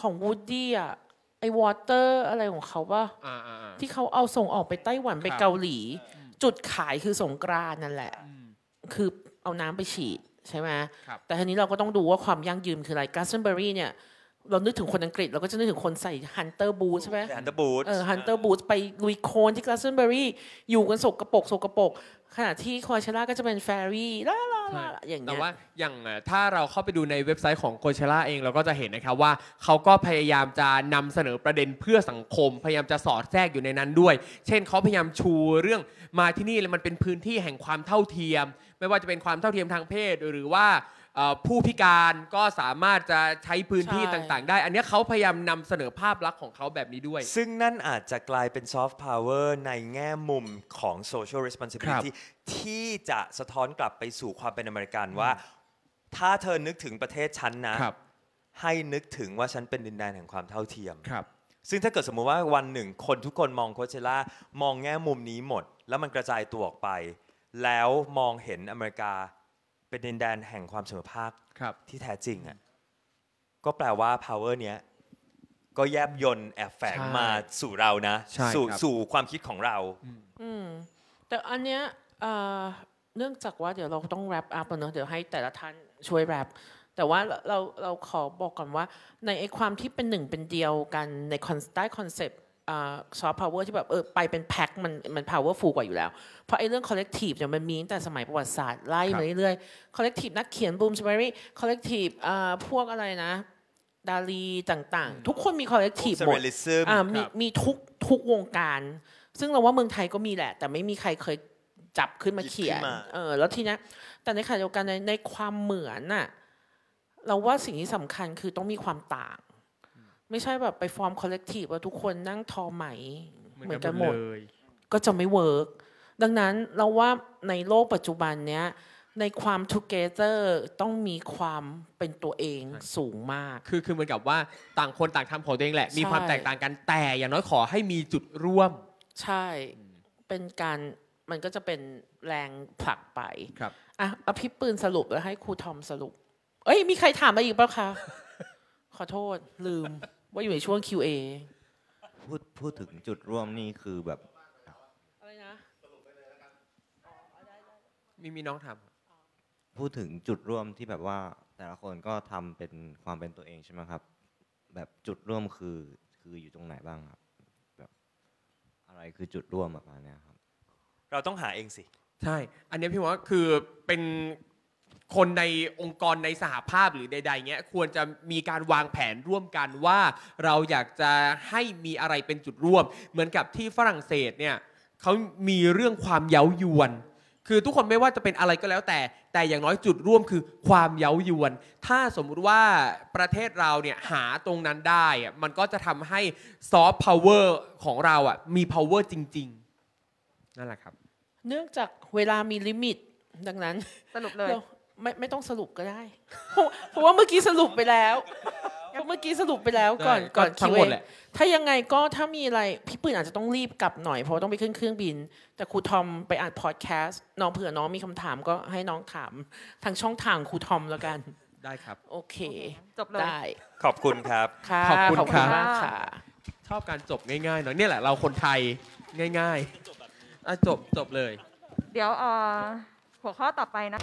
ของวูดดี้อ่ะไอ้วอเตอร์อะไรของเขาว่ที่เขาเอาส่งออกไปไต้หวันไปเกาหลี จุดขายคือสงกรานนั่นแหละคือเอาน้ำไปฉีดใช่ไหมแต่ทีนี้เราก็ต้องดูว่าความยั่งยืนคืออะไรการ์เซนเบอรี่เนี่ย เรานึกถึงคนอังกฤษ เราก็จะนึกถึงคนใส่ฮันเตอร์บูทใช่ไหมฮัน
เตอร์บูท เออ ฮัน
เตอร์บูทไปลุยโคลนที่กลาสเซนเบอรี่ อยู่กันสกระปกสกระปก ขณะที่คอเชล่าก็จะเป็นแฟรี่ลาล
าลาอย่างเงี้ยแต่ว่า อย่างถ้าเราเข้าไปดูในเว็บไซต์ของคอเชล่าเอง เราก็จะเห็นนะครับว่าเขาก็พยายามจะนำเสนอประเด็นเพื่อสังคม พยายามจะสอดแทรกอยู่ในนั้นด้วย เช่นเขาพยายามชูเรื่องมาที่นี่แล้วมันเป็นพื้นที่แห่งความเท่าเทียมไม่ว่าจะเป็นความเท่าเทียมทางเพศหรือว่าผู้พิการก็สามารถจะใช้พื้นที่ต่างๆ ได้ อันนี้เขาพยายามนำเสนอภาพลักษณ์ของเขาแบบนี้ด้วย ซึ่งนั่นอาจจะกล
ายเป็นซอฟต์พาวเวอร์ในแง่มุมของโซเชียลรีสปอน n ์บิลิตี้ที่จะสะท้อนกลับไปสู่ความเป็นอเมริกันว่าถ้าเธอนึกถึงประเทศฉันนะให้นึกถึงว่าฉันเป็นดินแดนแห่งความเท่าเทียมซึ่งถ้าเกิดสมมุติว่าวันหนึ่ง คนทุกคนมองโคเชล่ามองแง่มุมนี้หมด แล้วมันกระจายตัวออกไปแล้วมองเห็นอเมริกาเป็นดินแดนแห่งความเสมอภาคครับ ที่แท้จริงอ่ะก็แปลว่า power เนี้ยก็แยบยนแอบแฝงมาสู่เรานะสู่คสู่ความคิดของเรา
อืมแต่อันเนี้ยเนื่องจากว่าเดี๋ยวเราต้อง wrap up อเนอะเดี๋ยวให้แต่ละท่านช่วย wrap แต่ว่าเราเราขอบอกก่อนว่า ในไอความที่เป็นหนึ่ง เป็นเดียวกันในคอนใต้คอนเซ็ปตซอฟต์พาวเวอร์ที่แบบเออไปเป็นแพ็คมันมันพาวเวอร์ฟูกว่าอยู่แล้วเพราะไอ้เรื่องคอลเลกทีฟเนี่ยมันมีแต่สมัยประวัติศาสตร์ไล่มาเรื่อยๆคอลเลกทีฟนักเขียนบูมสเปรี่คอลเลกทีฟพวกอะไรนะ ดาลีต่าง ๆ ทุกคนมีคอลเลกทีฟหมดมีมีทุกทุกวงการซึ่งเราว่าเมืองไทยก็มีแหละ แต่ไม่มีใครเคยจับขึ้นมาเขียนเออ แล้วทีนี้แต่ในขณะเดียวกันในในความเหมือนน่ะเราว่าสิ่งที่สำคัญคือต้องมีความต่างไม่ใช่แบบไปฟอร์มคอลเลกทีฟว่าทุกคนนั่งทอไหม เหมือนกันหมดก็จะไม่เวิร์กดังนั้นเราว่าในโลกปัจจุบันเนี้ยในความทูเกเตอร์ต้องมี
ความเป็นตัวเองสูงมากคือคือเหมือนกับว่าต่างคนต่างทำของตัวเองแหละ มีความแตกต่างกัน แต่อย่างน้อยขอให้มีจุดร่วม
ใช่เป็นการมันก็จะเป็นแรงผลักไปครับอ่ะอภิปืนสรุปแล้วให้ครูทอมสรุป เอ้ย มีใครถามมาอีกเปล่าคะขอโทษลืมว่าอยู่ในช่วง QA
พูดพูดถึงจุดร่วมนี่คือแบบอะไรนะมีมีน้องทำพูดถึงจุดร่วมที่แบบว่าแต่ละคนก็ทำเป็นความเป็นตัวเองใช่ไหมครับ แบบจุดร่วมคือคืออยู่ตรงไหนบ้างครับแบบอะไรคือจุดร่วมประมาณนี้ครับ
เราต้องหาเองสิใช่ อันนี้พี่ว่าคือเป็นคนในองค์กรในสหภาพหรือใด ๆเงี้ยควรจะมีการวางแผนร่วมกันว่าเราอยากจะให้มีอะไรเป็นจุดร่วม เหมือนกับที่ฝรั่งเศสเนี่ยเขามีเรื่องความเย้ายวน คือทุกคนไม่ว่าจะเป็นอะไรก็แล้วแต่ แต่อย่างน้อยจุดร่วมคือความเย้ายวน ถ้าสมมุติว่าประเทศเราเนี่ยหาตรงนั้นได้มันก็จะทำให้ซอฟต์พาวเวอร์ของเราอ่ะมีพาวเวอร์จริงๆนั่นแหละครับ
เนื่องจากเวลามีลิมิตดังนั้นสรุปเลยไม่ไม่ต้องสรุปก็ได้ เพราะว่าเมื่อกี้สรุปไปแล้วเพราะเมื่อกี้สรุปไปแล้วก่อนก่อนคิวเองถ้ายังไงก็ถ้ามีอะไรพี่ปืนอาจจะต้องรีบกลับหน่อยเพราะต้องไปขึ้นเครื่องบิน แต่ครูทอมไปอ่านพอดแคสต์น้องเผื่อน้องมีคำถามก็ให้น้องถามทางช่องทางครูทอมแล้วกัน ได้ครับ โอเค จบเลยได้
ขอบคุณครับ ขอบคุณครับชอบการจบง่ายๆเนาะนี่แหละเราคนไทยง่ายๆ จบจบเลย
เดี๋ยวหัวข้อต่อไปนะ